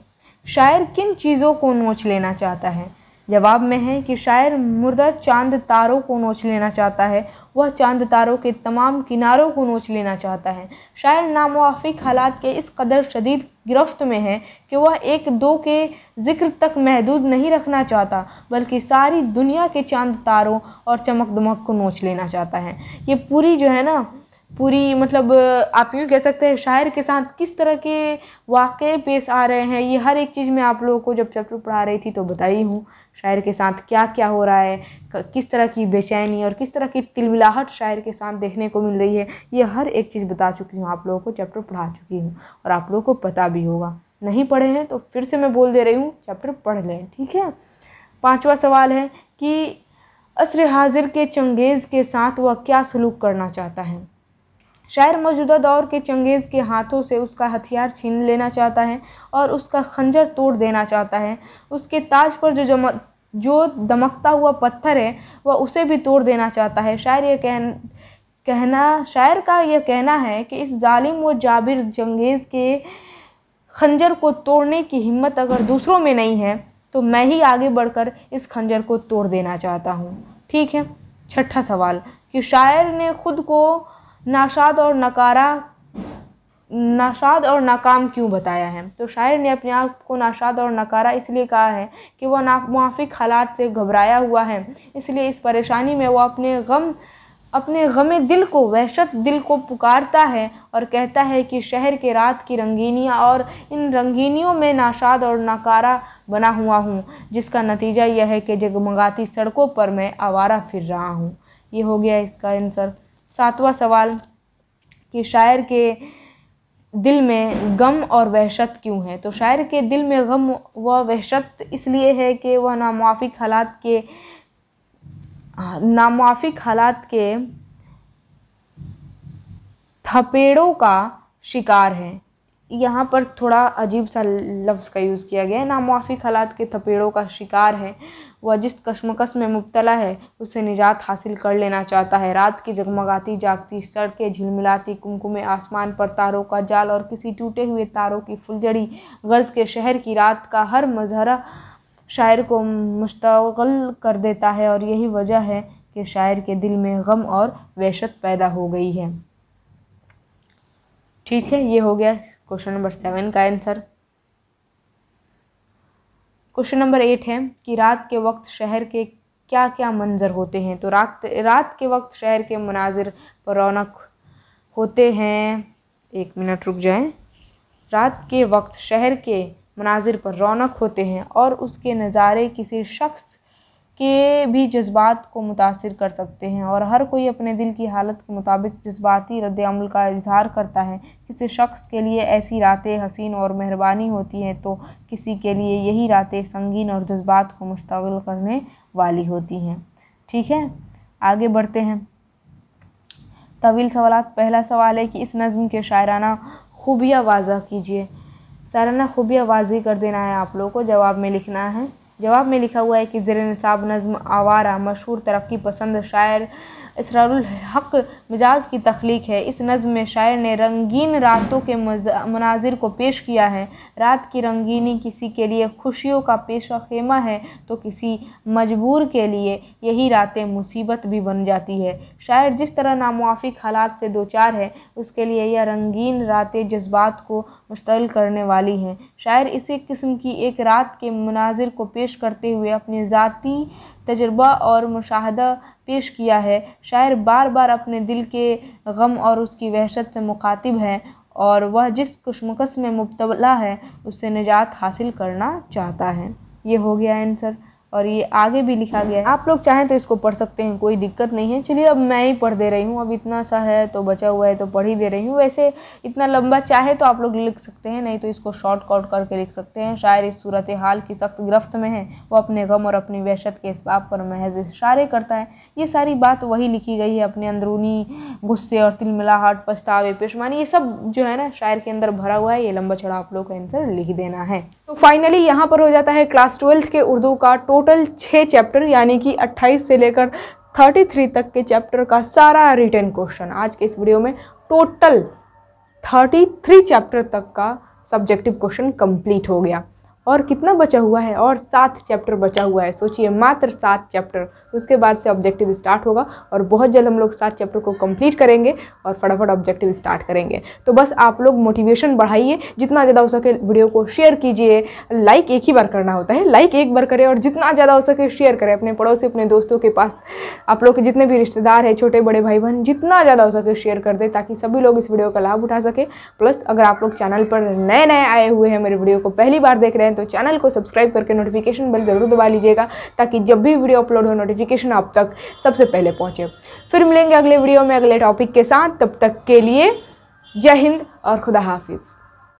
शायर किन चीज़ों को नोच लेना चाहता है जवाब में है कि शायर मुर्दा चांद तारों को नोच लेना चाहता है वह चांद तारों के तमाम किनारों को नोच लेना चाहता है शायर नामवाफिक हालात के इस कदर शदीद गिरफ्त में है कि वह एक दो के ज़िक्र तक महदूद नहीं रखना चाहता बल्कि सारी दुनिया के चांद तारों और चमक दमक को नोच लेना चाहता है ये पूरी जो है ना पूरी मतलब आप यूँ कह सकते हैं शायर के साथ किस तरह के वाक़ पेश आ रहे हैं ये हर एक चीज़ में आप लोगों को जब चैप्टर पढ़ा रही थी तो बताई हूँ शायर के साथ क्या क्या हो रहा है किस तरह की बेचैनी और किस तरह की तिलमिलाहट शायर के साथ देखने को मिल रही है ये हर एक चीज़ बता चुकी हूँ आप लोगों को चैप्टर पढ़ा चुकी हूँ और आप लोगों को पता भी होगा नहीं पढ़े हैं तो फिर से मैं बोल दे रही हूँ चैप्टर पढ़ लें ठीक है पाँचवा सवाल है कि असर हाजिर के चंगेज़ के साथ वह क्या सलूक करना चाहता है शायर मौजूदा दौर के चंगेज़ के हाथों से उसका हथियार छीन लेना चाहता है और उसका खंजर तोड़ देना चाहता है उसके ताज पर जो जमा जो दमकता हुआ पत्थर है वह उसे भी तोड़ देना चाहता है शायर ये कह कहना शायर का यह कहना है कि इस जालिम व जाबिर जंगेज़ के खंजर को तोड़ने की हिम्मत अगर दूसरों में नहीं है तो मैं ही आगे बढ़कर इस खंजर को तोड़ देना चाहता हूँ ठीक है छठा सवाल कि शायर ने खुद को नाशाद और नकारा नाशाद और नाकाम क्यों बताया है तो शायर ने अपने आप को नाशाद और नकारा इसलिए कहा है कि वह मुआफिक हालात से घबराया हुआ है इसलिए इस परेशानी में वह अपने गम अपने गम दिल को वहशत दिल को पुकारता है और कहता है कि शहर के रात की रंगीनियाँ और इन रंगीनियों में नाशाद और नाकारा बना हुआ हूँ जिसका नतीजा यह है कि जगमगाती सड़कों पर मैं आवारा फिर रहा हूँ ये हो गया इसका आंसर सातवां सवाल कि शायर के दिल में गम और वहशत क्यों है तो शायर के दिल में गम व वहशत इसलिए है कि वह नामुआफ़िक हालात के नामुआफ़िक हालात के थपेड़ों का शिकार है यहाँ पर थोड़ा अजीब सा लफ्ज़ का यूज़ किया गया है नामुआफ़िक हालात के थपेड़ों का शिकार है वह जिस कश्मकश में मुबतला है उससे निजात हासिल कर लेना चाहता है रात की जगमगाती जागती सड़कें झिलमिलाती कुमकुमे आसमान पर तारों का जाल और किसी टूटे हुए तारों की फुलझड़ी गर्ज के शहर की रात का हर मजहरा शायर को मुश्तल कर देता है और यही वजह है कि शायर के दिल में गम और वहशत पैदा हो गई है ठीक है ये हो गया क्वेश्चन नंबर सेवन का आंसर क्वेश्चन नंबर एट है कि रात के वक्त शहर के क्या क्या मंज़र होते हैं तो रात रात के वक्त शहर के मनाजिर पर रौनक होते हैं एक मिनट रुक जाए रात के वक्त शहर के मनाजिर पर रौनक होते हैं और उसके नज़ारे किसी शख्स के भी जज्बात को मुतासर कर सकते हैं और हर कोई अपने दिल की हालत के मुताबिक जज्बाती रद्दमल का इजहार करता है किसी शख्स के लिए ऐसी रातें हसीन और मेहरबानी होती हैं तो किसी के लिए यही रातें संगीन और जज्बात को मुश्तल करने वाली होती हैं ठीक है आगे बढ़ते हैं तवील सवाल पहला सवाल है कि इस नज़म के शायराना खूबिया वाजा कीजिए शायराना खूबिया वाजी कर देना है आप लोगों को जवाब में लिखना है जवाब में लिखा हुआ है कि ज़र नसाब नज़म आवारा मशहूर तरक्की पसंद शायर हक मिजाज की तख्लीक है इस नज़म में शायर ने रंगीन रातों के मनाजिर को पेश किया है रात की रंगीनी किसी के लिए खुशियों का पेशा खेमा है तो किसी मजबूर के लिए यही रातें मुसीबत भी बन जाती है शायर जिस तरह नामवाफिक हालात से दो चार है उसके लिए यह रंगीन रातें जज्बात को मुश्तल करने वाली हैं शायर इसी किस्म की एक रात के मनाजिर को पेश करते हुए अपने ज़ाती तजर्बा और मुशाहदा पेश किया है शायर बार बार अपने दिल के गम और उसकी वहशत से मुखातिब है और वह जिस कशमकश में मुबतला है उससे निजात हासिल करना चाहता है ये हो गया आंसर और ये आगे भी लिखा गया है आप लोग चाहें तो इसको पढ़ सकते हैं कोई दिक्कत नहीं है चलिए अब मैं ही पढ़ दे रही हूँ अब इतना सा है तो बचा हुआ है तो पढ़ ही दे रही हूँ वैसे इतना लंबा चाहे तो आप लोग लिख सकते हैं नहीं तो इसको शॉर्ट कॉट करके लिख सकते हैं शायर इस सूरत हाल की सख्त गिरफ्त में है वो अपने गम और अपनी वहशत के इसबाब पर महज इशारे करता है ये सारी बात वही लिखी गई है अपने अंदरूनी गुस्से और तिलमिलाहट पछतावे पेशमानी ये सब जो है ना शायर के अंदर भरा हुआ है ये लंबा चढ़ा आप लोग का आंसर लिख देना है तो फाइनली यहाँ पर हो जाता है क्लास ट्वेल्थ के उर्दू का टोटल टोटल छः चैप्टर यानी कि 28 से लेकर 33 तक के चैप्टर का सारा रिटर्न क्वेश्चन आज के इस वीडियो में टोटल 33 चैप्टर तक का सब्जेक्टिव क्वेश्चन कंप्लीट हो गया और कितना बचा हुआ है और सात चैप्टर बचा हुआ है सोचिए मात्र सात चैप्टर उसके बाद से ऑब्जेक्टिव स्टार्ट होगा और बहुत जल्द हम लोग सात चैप्टर को कंप्लीट करेंगे और फटाफट ऑब्जेक्टिव स्टार्ट करेंगे तो बस आप लोग मोटिवेशन बढ़ाइए जितना ज़्यादा हो सके वीडियो को शेयर कीजिए लाइक एक ही बार करना होता है लाइक एक बार करें और जितना ज़्यादा हो सके शेयर करें अपने पड़ोसी अपने दोस्तों के पास आप लोग के जितने भी रिश्तेदार हैं छोटे बड़े भाई बहन जितना ज़्यादा हो सके शेयर कर दें ताकि सभी लोग इस वीडियो का लाभ उठा सकें प्लस अगर आप लोग चैनल पर नए नए आए हुए हैं मेरे वीडियो को पहली बार देख रहे हैं तो चैनल को सब्सक्राइब करके नोटिफिकेशन बेल ज़रूर दबा लीजिएगा ताकि जब भी वीडियो अपलोड हो नोटिफिक नोटिफिकेशन आप तक सबसे पहले पहुँचे फिर मिलेंगे अगले वीडियो में अगले टॉपिक के साथ तब तक के लिए जय हिंद और खुदा हाफिज़